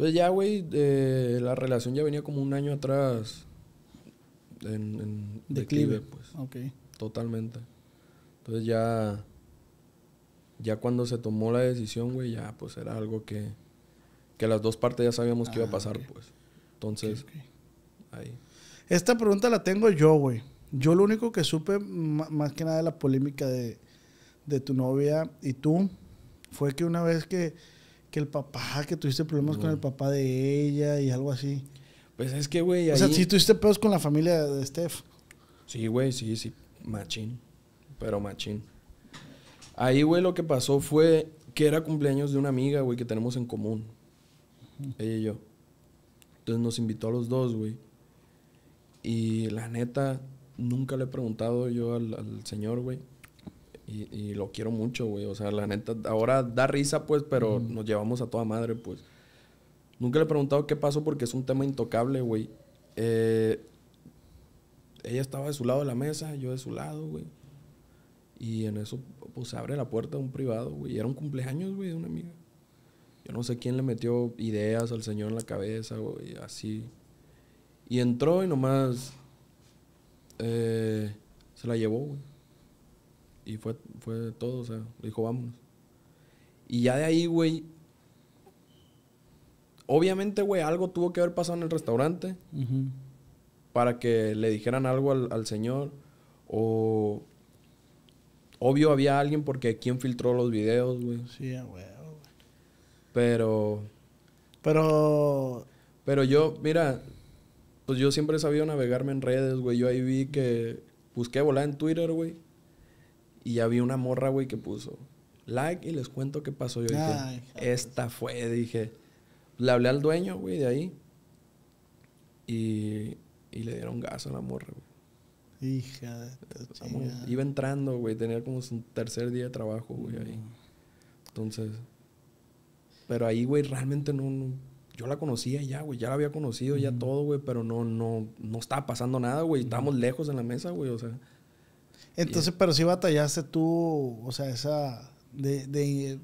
[SPEAKER 2] Pues ya, güey, la relación ya venía como un año atrás. En, declive, pues. Ok. Totalmente. Entonces ya. Ya cuando se tomó la decisión, güey, ya pues era algo que. Que las dos partes ya sabíamos que iba a ah, pasar, pues. Entonces. Ahí. Esta pregunta la
[SPEAKER 1] tengo yo, güey. Yo lo único que supe, más que nada de la polémica de tu novia y tú, fue que una vez que que el papá, que tuviste problemas con el papá de ella y algo así.
[SPEAKER 2] Pues es que, güey. Ahí... O sea, sí
[SPEAKER 1] tuviste pedos con la familia de
[SPEAKER 2] Steph. Sí, güey, sí, sí. Machín. Pero machín. Ahí, güey, lo que pasó fue que era cumpleaños de una amiga, güey, que tenemos en común. Ella y yo. Entonces nos invitó a los dos, güey. Y la neta, nunca le he preguntado yo al señor, güey. Y, lo quiero mucho, güey. O sea, la neta, ahora da risa, pues, pero nos llevamos a toda madre, pues. Nunca le he preguntado qué pasó porque es un tema intocable, güey. Eh, ella estaba de su lado de la mesa, yo de su lado, güey. Y en eso, pues, se abre la puerta de un privado, güey. Era un cumpleaños, güey, de una amiga. Yo no sé quién le metió ideas al señor en la cabeza, güey, así. Y entró y nomás eh, se la llevó, güey. Y fue, fue todo, o sea, dijo, vámonos. Y ya de ahí, güey. Obviamente, güey, algo tuvo que haber pasado en el restaurante para que le dijeran algo al, al señor. O. Obvio había alguien porque quién filtró los videos, güey. Sí, güey. Pero. Pero. Pero yo, mira, pues yo siempre he sabido navegarme en redes, güey. Yo ahí vi que busqué volar en Twitter, güey. Y ya vi una morra, güey, que puso like y les cuento qué pasó. Yo esta fue, dije. Le hablé al dueño, güey, de ahí. Y, y le dieron gas a la morra,
[SPEAKER 1] güey. Hija de
[SPEAKER 2] Iba entrando, güey, tenía como su tercer día de trabajo, güey, ahí. Mm. Entonces. Pero ahí, güey, realmente no, yo la conocía ya, güey. Ya la había conocido, ya mm. todo, güey. Pero no, no, no estaba pasando nada, güey. Estábamos mm. lejos en la mesa, güey. O sea, entonces,
[SPEAKER 1] pero sí batallaste tú, o sea, esa de,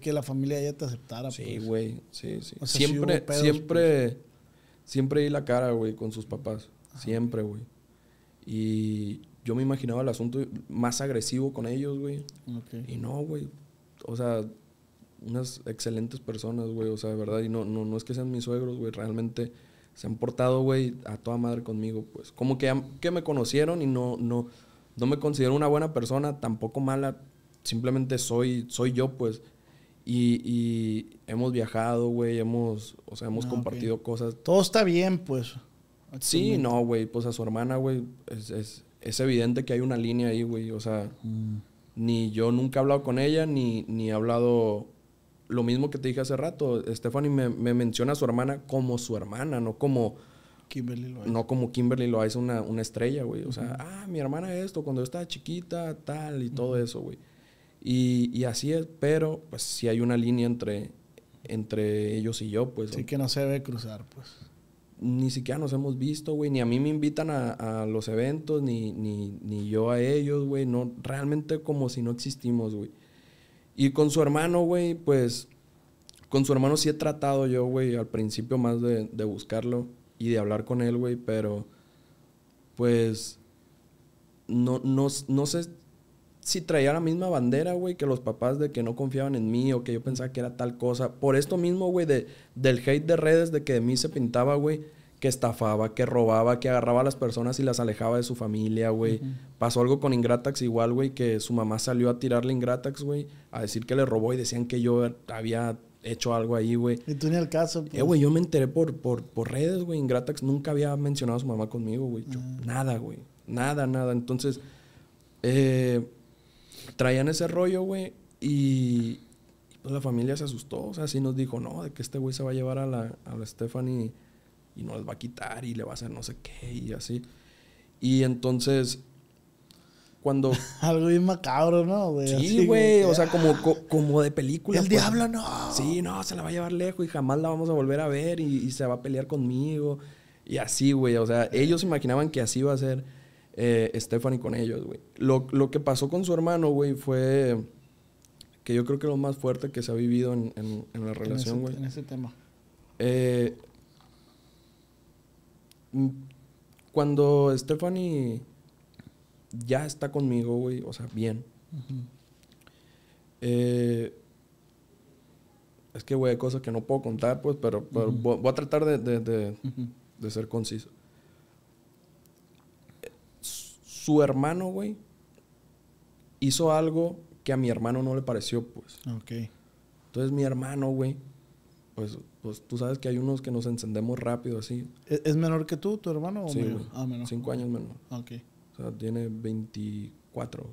[SPEAKER 1] que la familia ya te
[SPEAKER 2] aceptara. Sí, pues. güey, sí, sí. siempre, siempre, pues. siempre di la cara, güey, con sus papás. Siempre, güey. Y yo me imaginaba el asunto más agresivo con ellos, güey. Y no, güey. O sea, unas excelentes personas, güey. O sea, de verdad. Y no, no, no es que sean mis suegros, güey. Realmente se han portado, güey, a toda madre conmigo, pues. Como que, que me conocieron y no, no me considero una buena persona, tampoco mala, simplemente soy, soy yo, pues. Y, hemos viajado, güey, hemos, o sea, hemos ah, compartido cosas.
[SPEAKER 1] Todo está bien, pues. Sí,
[SPEAKER 2] no, güey, pues a su hermana, güey, es, es, evidente que hay una línea ahí, güey, o sea, mm. ni yo nunca he hablado con ella, ni, ni he hablado lo mismo que te dije hace rato, Stephanie me, me menciona a su hermana como su hermana, no como Kimberly No como Kimberly lo una, una estrella, güey. O sea, ah, mi hermana esto, cuando yo estaba chiquita, tal, y todo eso, güey. Y, así es, pero pues si hay una línea entre, entre ellos y yo, pues. Sí, que no se debe cruzar, pues. Ni siquiera nos hemos visto, güey. Ni a mí me invitan a, los eventos, ni, ni, yo a ellos, güey. No, realmente como si no existimos, güey. Y con su hermano, güey, pues... Con su hermano sí he tratado yo, güey, al principio más de buscarlo y de hablar con él, güey, pero pues no, no, no sé si traía la misma bandera, güey, que los papás de que no confiaban en mí o que yo pensaba que era tal cosa. Por esto mismo, güey, de, del hate de redes, de que de mí se pintaba, güey, que estafaba, que robaba, que agarraba a las personas y las alejaba de su familia, güey. Pasó algo con Ingratax igual, güey, que su mamá salió a tirarle Ingratax, güey, a decir que le robó y decían que yo había hecho algo ahí, güey. Y tú ni al caso. Eh, güey, pues. yo me enteré por, por, redes, güey. Ingratax nunca había mencionado a su mamá conmigo, güey. Ah. Nada, güey. Nada, nada. Entonces, eh, traían ese rollo, güey. Y, pues, la familia se asustó. O sea, sí nos dijo, no, de que este güey se va a llevar a la, a la Stephanie y nos les va a quitar y le va a hacer no sé qué y así. Y entonces cuando... Algo bien macabro, ¿no, Sí, güey. O sea, como, ah, como de película. El pues". diablo, no. Sí, no, se la va a llevar lejos y jamás la vamos a volver a ver y, se va a pelear conmigo. Y así, güey. O sea, ellos imaginaban que así iba a ser eh, Stephanie con ellos, güey. Lo, que pasó con su hermano, güey, fue que yo creo que lo más fuerte que se ha vivido en, la relación, güey. En, ese tema. Eh, mm, cuando Stephanie ya está conmigo, güey, o sea, bien. Eh, es que, güey, hay cosas que no puedo contar, pues, pero, voy, a tratar de, de, ser conciso. Su hermano, güey, hizo algo que a mi hermano no le pareció, pues. Ok. Entonces, mi hermano, güey, pues, pues tú sabes que hay unos que nos encendemos rápido así.
[SPEAKER 1] ¿E-, ¿Es menor que tú, tu hermano? sí,
[SPEAKER 2] Ah, menor. Cinco años menor. Ok sea, tiene 24.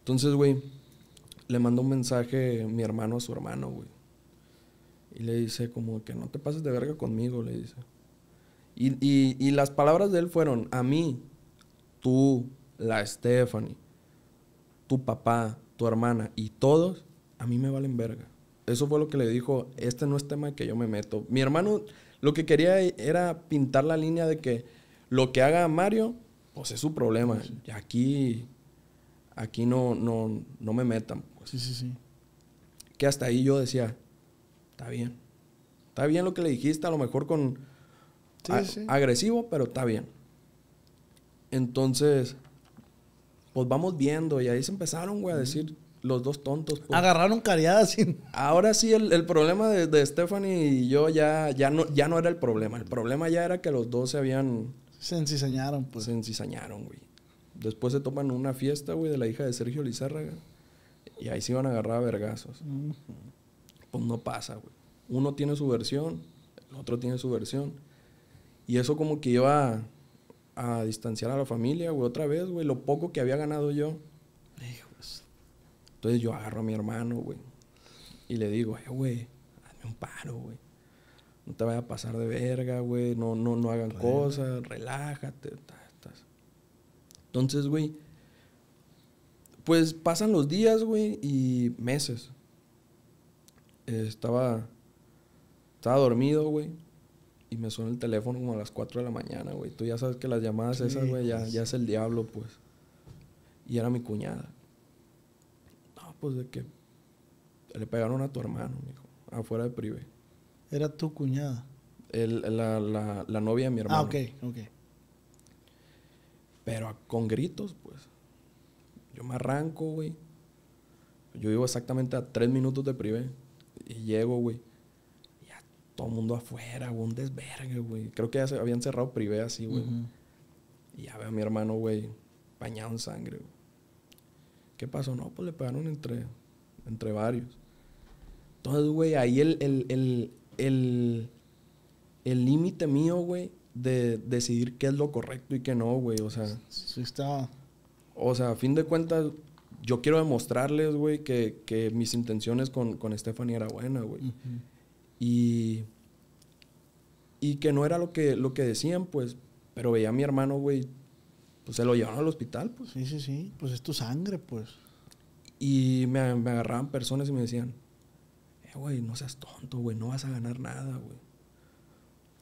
[SPEAKER 2] Entonces, güey, le mandó un mensaje mi hermano a su hermano, güey. Y le dice como que no te pases de verga conmigo, le dice. Y, y las palabras de él fueron, a mí, tú, la Stephanie, tu papá, tu hermana y todos, a mí me valen verga. Eso fue lo que le dijo, este no es tema que yo me meto. Mi hermano lo que quería era pintar la línea de que lo que haga Mario pues es su problema. Aquí, aquí no, no, no me metan. Pues. Sí, sí, sí. Que hasta ahí yo decía, está bien. Está bien lo que le dijiste, a lo mejor con sí, agresivo, pero está bien. Entonces, pues vamos viendo. Y ahí se empezaron, güey, a decir los dos tontos. Pues. Agarraron cariadas sin... Ahora sí, el, problema de, Stephanie y yo ya, ya, no, ya no era el problema. El problema ya era que los dos se habían se ensiseñaron, pues. Se güey. Después se toman una fiesta, güey, de la hija de Sergio Lizárraga. Y ahí se iban a agarrar a vergazos. Mm. Pues no pasa, güey. Uno tiene su versión, el otro tiene su versión. Y eso como que iba a, distanciar a la familia, güey, otra vez, güey. Lo poco que había ganado yo. Entonces yo agarro a mi hermano, güey. Y le digo, eh, güey, hazme un paro, güey no te vaya a pasar de verga, güey, no, no, no hagan cosas, relájate. Entonces, güey, pues pasan los días, güey, y meses. estaba, estaba dormido, güey, y me suena el teléfono como a las 4 de la mañana, güey. Tú ya sabes que las llamadas esas, güey, ya, ya es el diablo, pues. Y era mi cuñada. No, pues de que le pegaron a tu hermano, mijo, afuera de privé. Era
[SPEAKER 1] tu cuñada.
[SPEAKER 2] la, novia de mi hermano. Ah, ok, ok. Pero con gritos, pues. Yo me arranco, güey. Yo vivo exactamente a tres minutos de privé. Y llego, güey. Ya todo el mundo afuera, güey. Un desvergue, güey. Creo que ya se habían cerrado privé así, güey. Y ya veo a mi hermano, güey, bañado en sangre, güey. ¿Qué pasó? No, pues le pegaron entre, entre varios. Entonces, güey, ahí el, el, el el límite mío, güey, de decidir qué es lo correcto y qué no, güey. O sea. O sea, a fin de cuentas, yo quiero demostrarles, güey, que, mis intenciones con, con Stephanie era buena, güey. Y. Y que no era lo que, lo que decían, pues. Pero veía a mi hermano, güey. Pues se lo llevaron al hospital, pues. Sí, sí, sí. Pues es sangre, pues. Y me agarraban personas y me decían, güey, no seas tonto, güey, no vas a ganar nada, güey.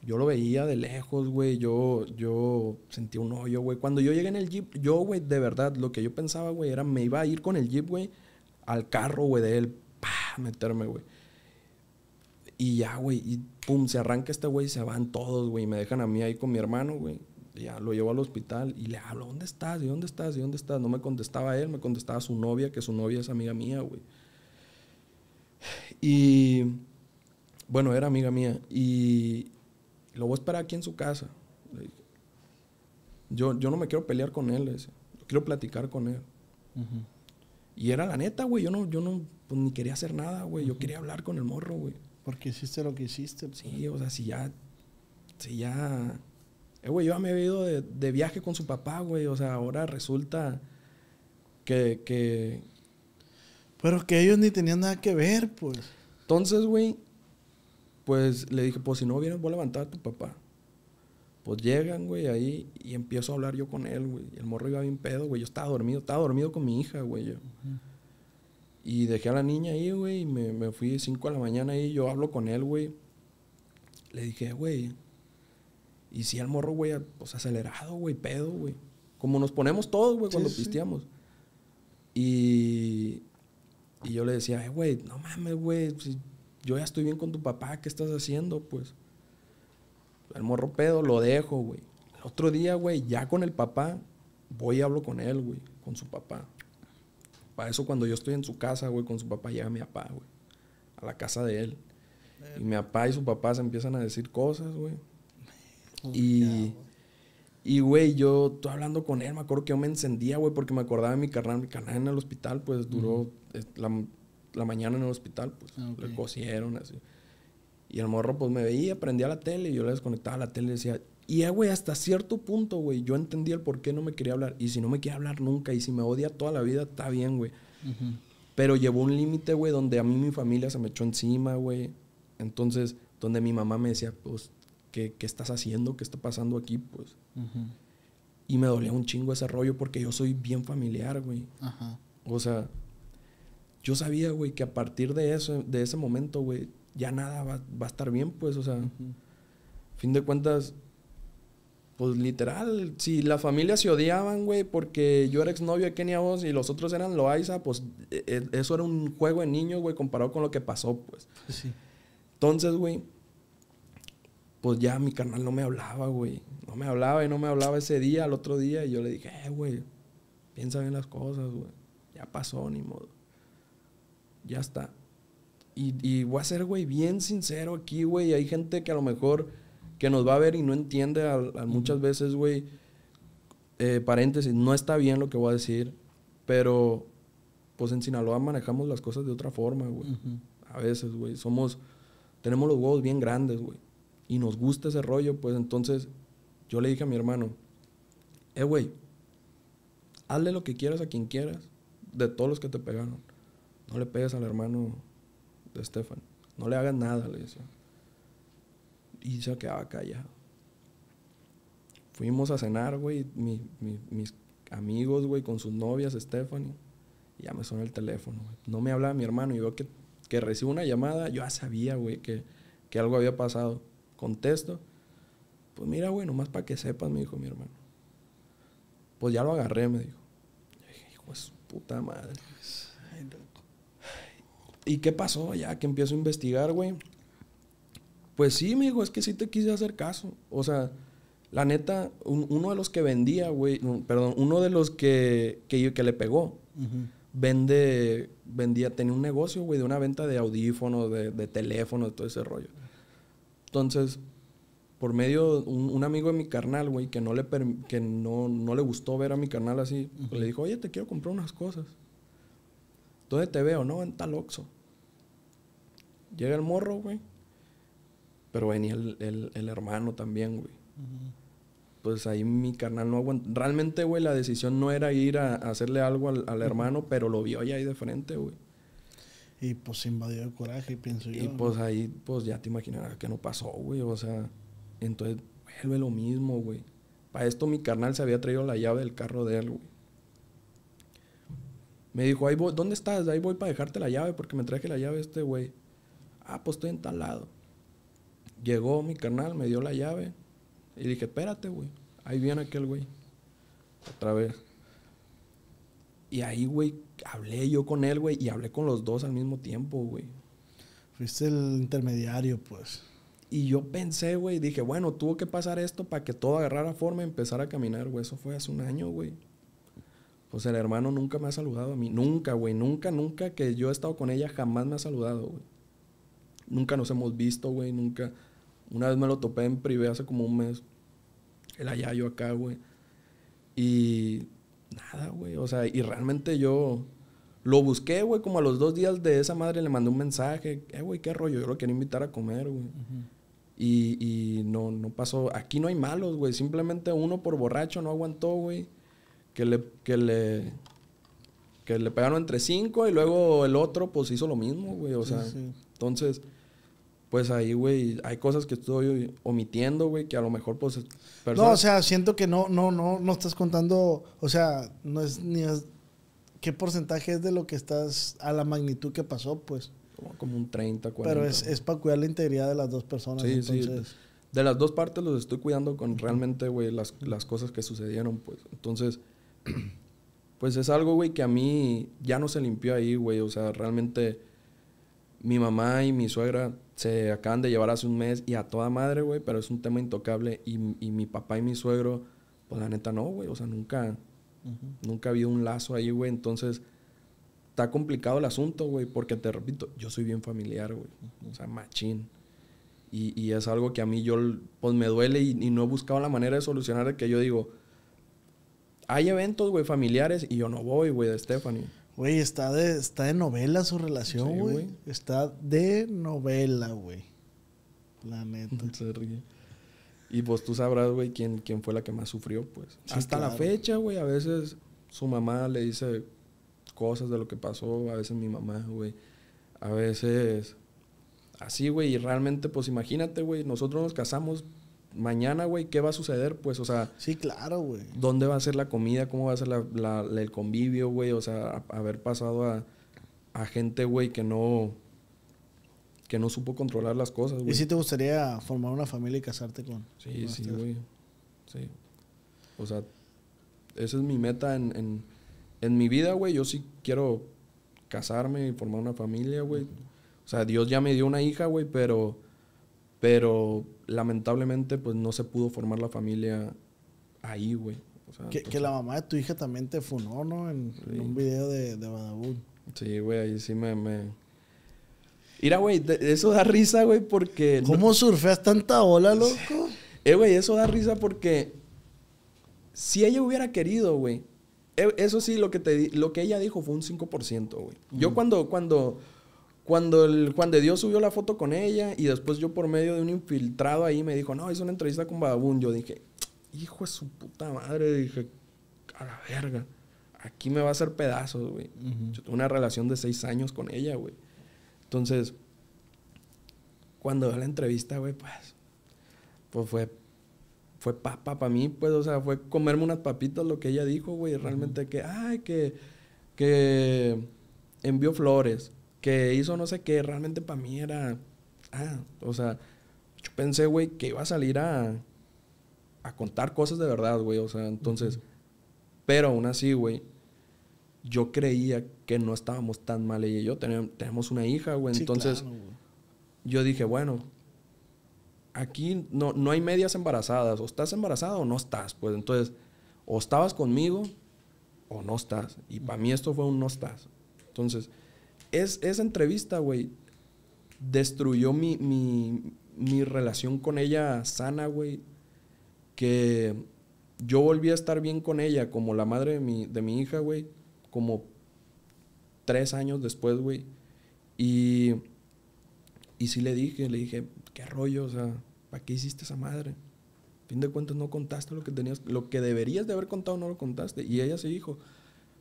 [SPEAKER 2] Yo lo veía de lejos, güey, yo, yo sentí un hoyo, güey. Cuando yo llegué en el jeep, yo, güey, de verdad, lo que yo pensaba, güey, era me iba a ir con el jeep, güey, al carro, güey, de él, pa, meterme, güey. Y ya, güey, y pum, se arranca este güey, se van todos, güey, me dejan a mí ahí con mi hermano, güey. Ya lo llevo al hospital y le hablo, ¿dónde estás? ¿Y dónde estás? ¿Y dónde estás? No me contestaba él, me contestaba su novia, que su novia es amiga mía, güey. Y bueno, era amiga mía. Y lo voy para aquí en su casa. Yo, yo no me quiero pelear con él, quiero platicar con él. Y era la neta, güey. Yo no, yo no, pues, ni quería hacer nada, güey. Yo quería hablar con el morro, güey. Porque hiciste lo que hiciste. Pues. Sí, o sea, si ya. Si ya. Eh, güey, yo me he ido de, viaje con su papá, güey. O sea, ahora resulta que, pero que ellos ni tenían nada que ver, pues. Entonces, güey, pues le dije, pues si no vienes, voy a levantar a tu papá. Pues llegan, güey, ahí y empiezo a hablar yo con él, güey. El morro iba bien pedo, güey. Yo estaba dormido, estaba dormido con mi hija, güey. Y dejé a la niña ahí, güey, y me, fui 5 de la mañana ahí. Yo hablo con él, güey. Le dije, güey, y sí, el morro, güey, pues acelerado, güey, pedo, güey. Como nos ponemos todos, güey, cuando pisteamos. Y y yo le decía, güey, no mames, güey, yo ya estoy bien con tu papá, ¿qué estás haciendo? Pues el morro pedo, lo dejo, güey. El otro día, güey, ya con el papá, voy y hablo con él, güey, con su papá. Para eso cuando yo estoy en su casa, güey, con su papá llega mi papá, güey, a la casa de él. Y mi papá y su papá se empiezan a decir cosas, güey. Y... Y, güey, yo, estoy hablando con él, me acuerdo que yo me encendía, güey, porque me acordaba de mi carnal. Mi carnal en el hospital, pues, duró la, mañana en el hospital, pues, ah, le así. Y el morro, pues, me veía, prendía la tele, y yo le desconectaba la tele y decía... Y, eh, güey, hasta cierto punto, güey, yo entendía el por qué no me quería hablar. Y si no me quiere hablar nunca, y si me odia toda la vida, está bien, güey. Pero llevó un límite, güey, donde a mí mi familia se me echó encima, güey. Entonces, donde mi mamá me decía, pues, ¿qué, estás haciendo? ¿Qué está pasando aquí? Pues. Y me dolía un chingo ese rollo porque yo soy bien familiar, güey. O sea, yo sabía, güey, que a partir de eso, de ese momento, güey, ya nada va, a estar bien, pues, o sea, fin de cuentas, pues literal, si la familia se odiaban, güey, porque yo era exnovio de Kenia vos y los otros eran Loaiza, pues e, e, eso era un juego de niños, güey, comparado con lo que pasó, pues. Entonces, güey, pues ya mi canal no me hablaba, güey. No me hablaba y no me hablaba ese día, al otro día. Y yo le dije, eh, güey, piensa bien las cosas, güey. Ya pasó, ni modo. Ya está. Y, voy a ser, güey, bien sincero aquí, güey. Hay gente que a lo mejor que nos va a ver y no entiende muchas veces, güey. Eh, paréntesis, no está bien lo que voy a decir, pero pues en Sinaloa manejamos las cosas de otra forma, güey. A veces, güey. Somos, tenemos los huevos bien grandes, güey y nos gusta ese rollo, pues entonces yo le dije a mi hermano, eh, güey, hazle lo que quieras a quien quieras, de todos los que te pegaron. No le pegues al hermano de Stefan, no le hagas nada, le decía. Y se quedaba callado. Fuimos a cenar, güey, mis amigos, güey, con sus novias, Stephanie. Y ya me sonó el teléfono, güey. No me hablaba mi hermano. Y yo que, que recibo una llamada. Yo ya sabía, güey, que, que algo había pasado contesto. Pues mira, güey, nomás para que sepas, me dijo mi hermano. Pues ya lo agarré, me dijo. Yo dije, hijo puta madre. ¿Y qué pasó? Ya que empiezo a investigar, güey. Pues sí, me dijo, es que sí te quise hacer caso. O sea, la neta, uno de los que vendía, güey, perdón, uno de los que, que, que le pegó, vende, vendía, tenía un negocio, güey, de una venta de audífonos, de, de teléfonos, todo ese rollo. Entonces, por medio, un, un amigo de mi carnal, güey, que, no le, que no, no le gustó ver a mi carnal así, pues le dijo, oye, te quiero comprar unas cosas. ¿Dónde te veo? No, en tal Oxxo. Llega el morro, güey. Pero venía el, el, el hermano también, güey. pues ahí mi carnal no aguantó. Realmente, güey, la decisión no era ir a, hacerle algo al, hermano, pero lo vio allá ahí de frente, güey.
[SPEAKER 1] Y pues invadió el coraje, pienso yo. Y pues
[SPEAKER 2] ahí, pues ya te imaginarás que no pasó, güey. O sea, entonces vuelve lo mismo, güey. Para esto mi carnal se había traído la llave del carro de él, güey. Me dijo, ahí ¿dónde estás? Ahí voy para dejarte la llave porque me traje la llave este güey. Ah, pues estoy en tal lado. Llegó mi carnal, me dio la llave. Y dije, espérate, güey. Ahí viene aquel güey. Otra vez. Y ahí, güey, hablé yo con él, güey, y hablé con los dos al mismo tiempo, güey. Fuiste el intermediario, pues. Y yo pensé, güey, dije, bueno, tuvo que pasar esto para que todo agarrara forma y empezara a caminar, güey. Eso fue hace un año, güey. Pues el hermano nunca me ha saludado a mí. Nunca, güey. Nunca, nunca que yo he estado con ella, jamás me ha saludado, güey. Nunca nos hemos visto, güey. Nunca. Una vez me lo topé en privé hace como un mes. él allá, yo acá, güey. Y nada, güey. O sea, y realmente yo lo busqué, güey, como a los dos días de esa madre le mandé un mensaje. Eh, güey, qué rollo, yo lo quería invitar a comer, güey. Y, no, no pasó. Aquí no hay malos, güey. Simplemente uno por borracho no aguantó, güey. Que le, que le, que le pegaron entre cinco y luego el otro, pues hizo lo mismo, güey. O sea, entonces, pues ahí, güey, hay cosas que estoy omitiendo, güey, que a lo mejor, pues. No, o sea,
[SPEAKER 1] siento que no, no, no, no estás contando, o sea, no es ni es ¿qué porcentaje es de lo que estás a la magnitud que pasó? Pues.
[SPEAKER 2] Como, un 30, 40. Pero es,
[SPEAKER 1] para cuidar la integridad de las dos personas. Sí, entonces. sí.
[SPEAKER 2] De las dos partes los estoy cuidando con realmente, güey, las, cosas que sucedieron, pues. Entonces, pues es algo, güey, que a mí ya no se limpió ahí, güey. O sea, realmente mi mamá y mi suegra se acaban de llevar hace un mes y a toda madre, güey, pero es un tema intocable. Y, y mi papá y mi suegro, pues la neta no, güey. O sea, nunca, Nunca ha habido un lazo ahí, güey. Entonces, está complicado el asunto, güey, porque te repito, yo soy bien familiar, güey. O sea, machín. Y, es algo que a mí yo, pues me duele y, no he buscado la manera de solucionar que yo digo, hay eventos, güey, familiares y yo no voy, güey, de Stephanie.
[SPEAKER 1] Güey, está de, está de novela su relación, güey. está de novela, güey.
[SPEAKER 2] La neta. Se ríe. Y pues tú sabrás, güey, quién, quién fue la que más sufrió, pues. Hasta la fecha, güey, a veces su mamá le dice cosas de lo que pasó, a veces mi mamá, güey. A veces así, güey, y realmente, pues imagínate, güey, nosotros nos casamos mañana, güey, ¿qué va a suceder? Pues, o sea... Sí, claro, güey. ¿Dónde va a ser la comida? ¿Cómo va a ser el convivio, güey? O sea, haber pasado a, a gente, güey, que no que no supo controlar las cosas, güey. ¿Y si te
[SPEAKER 1] gustaría formar una familia y casarte con? Sí, sí, este? güey. Sí.
[SPEAKER 2] O sea, esa es mi meta en, en, mi vida, güey. Yo sí quiero casarme y formar una familia, güey. O sea, Dios ya me dio una hija, güey, pero, pero lamentablemente pues no se pudo formar la familia ahí, güey. que, la
[SPEAKER 1] mamá de tu hija también te funó, ¿no? En, un video de, de Badabun.
[SPEAKER 2] Sí, güey, ahí sí me, Mira, güey, eso da risa, güey, porque... ¿Cómo surfeas tanta ola, loco? Eh, güey, eso da risa porque si ella hubiera querido, güey, eh, eso sí, lo que, te, lo que ella dijo fue un 5%, güey. Yo mm. cuando, cuando, cuando el Dios subió la foto con ella y después yo por medio de un infiltrado ahí me dijo, no, es una entrevista con Badabun, yo dije, hijo de su puta madre, dije, a la verga, aquí me va a hacer pedazos, güey. Yo tuve una relación de seis años con ella, güey. Entonces, cuando la entrevista, güey, pues, pues fue, fue papa para mí, pues, o sea, fue comerme unas papitas lo que ella dijo, güey, realmente que, ay, que, que envió flores, que hizo no sé qué, realmente para mí era, ah, o sea, yo pensé, güey, que iba a salir a, a contar cosas de verdad, güey, o sea, entonces, pero aún así, güey, yo creía que no estábamos tan mal ella y yo. Tenemos una hija, güey. Entonces, yo dije, bueno, aquí no, no hay medias embarazadas. O estás embarazada o no estás. Pues entonces, o estabas conmigo o no estás. Y para mí esto fue un no estás. Entonces, es, esa entrevista, güey, destruyó mi, mi, mi relación con ella sana, güey. Que yo volví a estar bien con ella como la madre de mi, de mi hija, güey como tres años después, güey. Y, y sí le dije, le dije, qué rollo, o sea, ¿para qué hiciste esa madre? A fin de cuentas no contaste lo que tenías, lo que deberías de haber contado no lo contaste. Y ella se dijo,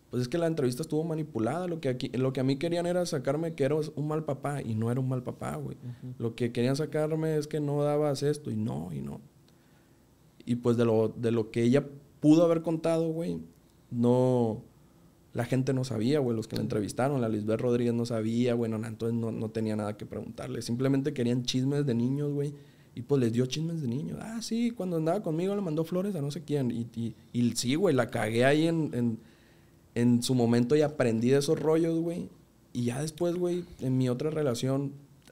[SPEAKER 2] pues es que la entrevista estuvo manipulada, lo que, aquí, lo que a mí querían era sacarme que eras un mal papá y no era un mal papá, güey. Lo que querían sacarme es que no dabas esto y no, y no. Y pues de lo, de lo que ella pudo haber contado, güey, no, la gente no sabía, güey, los que la entrevistaron, la Lisbeth Rodríguez no sabía, güey. no, entonces no, tenía nada que preguntarle. Simplemente querían chismes de niños, güey. Y pues les dio chismes de niños. Ah, sí, cuando andaba conmigo le mandó flores a no sé quién. Y, y, sí, güey, la cagué ahí en, en, su momento y aprendí de esos rollos, güey. Y ya después, güey, en mi otra relación,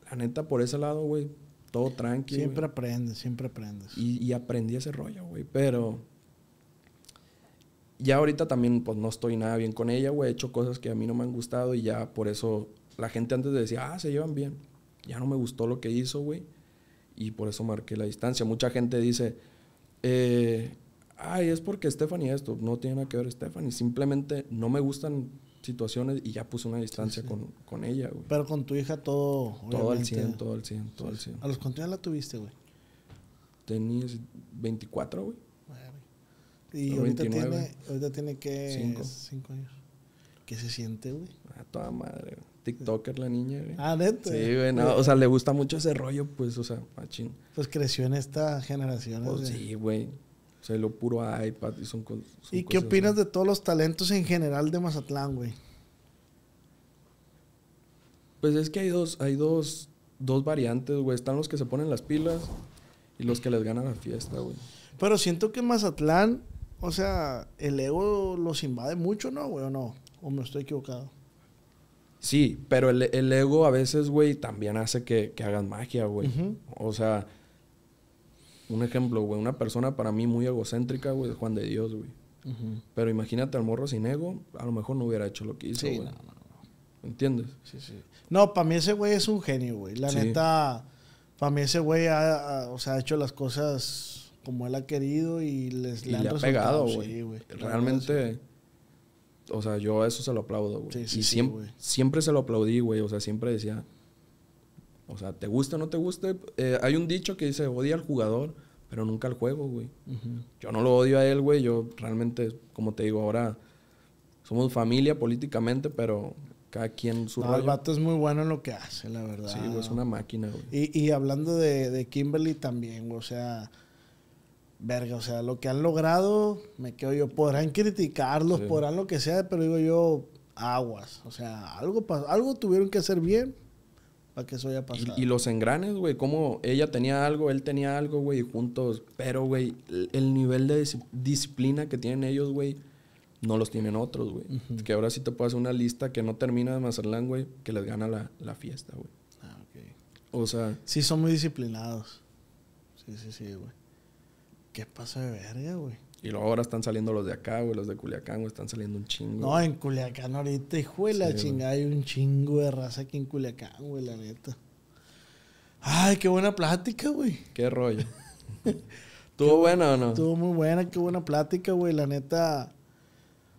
[SPEAKER 2] la neta, por ese lado, güey, todo tranquilo. Siempre aprendes, siempre aprendes. Y, y aprendí ese rollo, güey. Pero ya ahorita también, pues no estoy nada bien con ella, güey. He hecho cosas que a mí no me han gustado y ya por eso la gente antes decía, ah, se llevan bien. Ya no me gustó lo que hizo, güey. Y por eso marqué la distancia. Mucha gente dice, eh, ay, es porque Stephanie esto. No tiene nada que ver Stephanie. Simplemente no me gustan situaciones y ya puse una distancia Con, con,
[SPEAKER 1] ella, güey. Pero con tu hija todo, Todo al 100, todo al 100, todo al 100. ¿A los cuantos la tuviste, güey?
[SPEAKER 2] Tenías 24, güey.
[SPEAKER 1] Y ahorita tiene, ahorita tiene que cinco. años.
[SPEAKER 2] ¿Qué se siente, güey? A ah, toda madre, güey. TikToker la niña, güey. Ah, dentro Sí, güey, o sea, le gusta mucho ese rollo, pues, o sea, machín.
[SPEAKER 1] Pues creció en esta generación. Pues sí,
[SPEAKER 2] güey. O sea, lo puro iPad y son, son ¿Y qué opinas
[SPEAKER 1] de todos los talentos en general de Mazatlán, güey?
[SPEAKER 2] Pues es que hay dos, hay dos, dos variantes, güey. Están los que se ponen las pilas y los que les ganan la fiesta, güey. Pero siento que Mazatlán o sea,
[SPEAKER 1] el ego los invade mucho, ¿no, güey? ¿O no? ¿O me estoy equivocado?
[SPEAKER 2] Sí, pero el, ego a veces, güey, también hace que, que hagan magia, güey. O sea, un ejemplo, güey, una persona para mí muy egocéntrica, güey, es Juan de Dios, güey. Pero imagínate al morro sin ego, a lo mejor no hubiera hecho lo que hizo, güey. Sí, no, ¿Entiendes?
[SPEAKER 1] Sí, sí. No, para mí ese güey es un genio,
[SPEAKER 2] güey. La neta, para mí ese güey o
[SPEAKER 1] sea, ha hecho las cosas como él ha querido y les le, ha pegado, güey.
[SPEAKER 2] Realmente, o sea, yo eso se lo aplaudo, güey. y siempre, siempre se lo aplaudí, güey. O sea, siempre decía, o sea, te gusta o no te gusta. Eh, hay un dicho que dice, odia al jugador, pero nunca al juego, güey. Yo no lo odio a él, güey. Yo realmente, como te digo, ahora somos familia políticamente, pero cada quien su El
[SPEAKER 1] vato es muy bueno en lo que hace, la verdad. Sí, es una máquina, güey. Y, hablando de, de Kimberly también, o sea, verga, o sea, lo que han logrado, me quedo yo. Podrán
[SPEAKER 2] criticarlos, podrán
[SPEAKER 1] lo que sea, pero digo yo, aguas. O sea, algo, algo tuvieron que hacer bien para que eso haya pasado.
[SPEAKER 2] Y, los engranes, güey, como ella tenía algo, él tenía algo, güey, juntos. Pero, güey, el, nivel de disciplina que tienen ellos, güey, no los tienen otros, güey. Que ahora sí te puedo hacer una lista que no termina de Mazatlán, güey, que les gana la, la fiesta, güey. Ah,
[SPEAKER 1] ok. O sea... Sí, son muy disciplinados.
[SPEAKER 2] Sí, sí, sí, güey qué de verga, güey. Y luego ahora están saliendo los de acá, güey, los de Culiacán, güey, están saliendo un chingo. No, en
[SPEAKER 1] Culiacán ahorita, hijo de la chingada, hay un chingo de raza aquí en Culiacán, güey, la neta.
[SPEAKER 2] Ay, qué buena plática, güey. Qué rollo. ¿Tuvo buena o no? Estuvo
[SPEAKER 1] muy buena, qué buena plática, güey, la neta.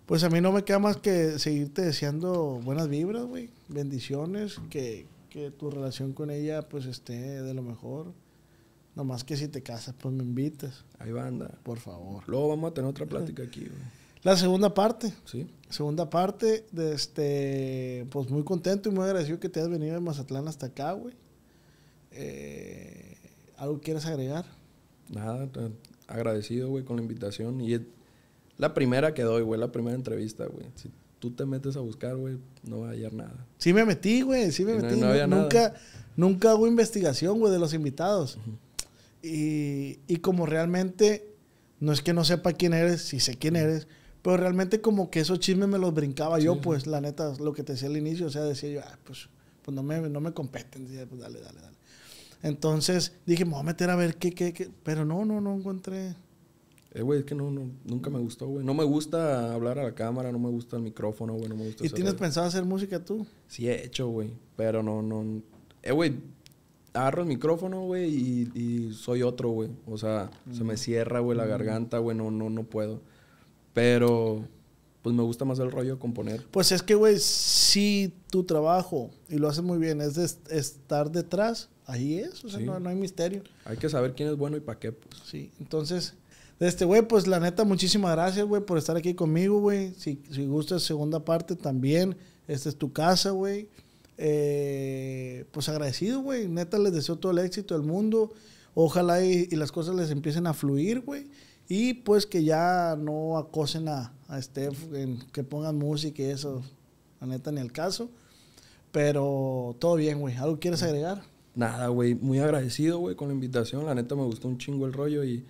[SPEAKER 1] Pues a mí no me queda más que seguirte deseando buenas vibras, güey. Bendiciones, que, que tu relación con ella pues esté de lo mejor. Nomás que si te casas, pues me invitas. Ahí va, Por favor. Luego vamos a tener otra plática aquí. Güey. La segunda parte. Sí. Segunda parte, de este, pues muy contento y muy agradecido que te hayas venido de Mazatlán hasta acá, güey. Eh, ¿Algo quieres agregar?
[SPEAKER 2] Nada, agradecido, güey, con la invitación. Y la primera que doy, güey, la primera entrevista, güey. Si tú te metes a buscar, güey, no va a hallar nada.
[SPEAKER 1] Sí me metí, güey, sí me metí. nunca, nada. nunca hago investigación, güey, de los invitados. Y, y, como realmente, no es que no sepa quién eres, si sé quién eres, pero realmente como que esos chismes me los brincaba yo, pues la neta, lo que te decía al inicio, o sea, decía yo, ah, pues, pues no, me, no me competen, decía, pues dale, dale, dale. Entonces dije, me voy a meter a ver qué, qué, qué, pero no, no, no encontré. Eh, güey, es que no, no, nunca me gustó,
[SPEAKER 2] güey. No me gusta hablar a la cámara, no me gusta el micrófono, güey, no me gusta... ¿Y tienes pensado hacer música tú? Sí, he hecho, güey, pero no, no... Eh, güey, agarro el micrófono, güey, y, soy otro, güey. O sea, se me mm. cierra, güey, la mm. garganta, güey, no, no, no puedo. Pero, pues me gusta más el rollo de componer.
[SPEAKER 1] Pues es que, güey, si tu trabajo, y lo haces muy bien, es de estar detrás, ahí es, o sea, no, hay misterio. Hay que saber quién es bueno y para qué, pues. Sí, entonces, este, güey, pues la neta, muchísimas gracias, güey, por estar aquí conmigo, güey. Si, si gustas segunda parte, también, esta es tu casa, güey. Eh, pues agradecido, güey. Neta, les deseo todo el éxito del mundo. Ojalá y, las cosas les empiecen a fluir, güey. Y pues que ya no acosen a, a Steph, que pongan música y eso. La neta, ni el caso.
[SPEAKER 2] Pero todo bien, güey. ¿Algo quieres agregar? Nada, güey. Muy agradecido, güey, con la invitación. La neta, me gustó un chingo el rollo y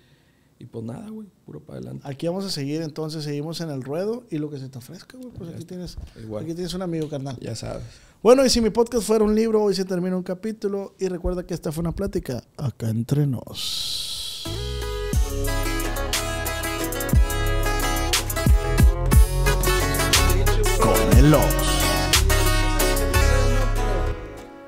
[SPEAKER 2] y pues nada, güey, puro para adelante. Aquí vamos a seguir, entonces seguimos
[SPEAKER 1] en el ruedo y lo que se te ofrezca, güey, pues aquí tienes, aquí tienes un amigo carnal. Ya sabes. Bueno, y si mi podcast fuera un libro, hoy se termina un capítulo y recuerda que esta fue una plática acá entre nos. Con el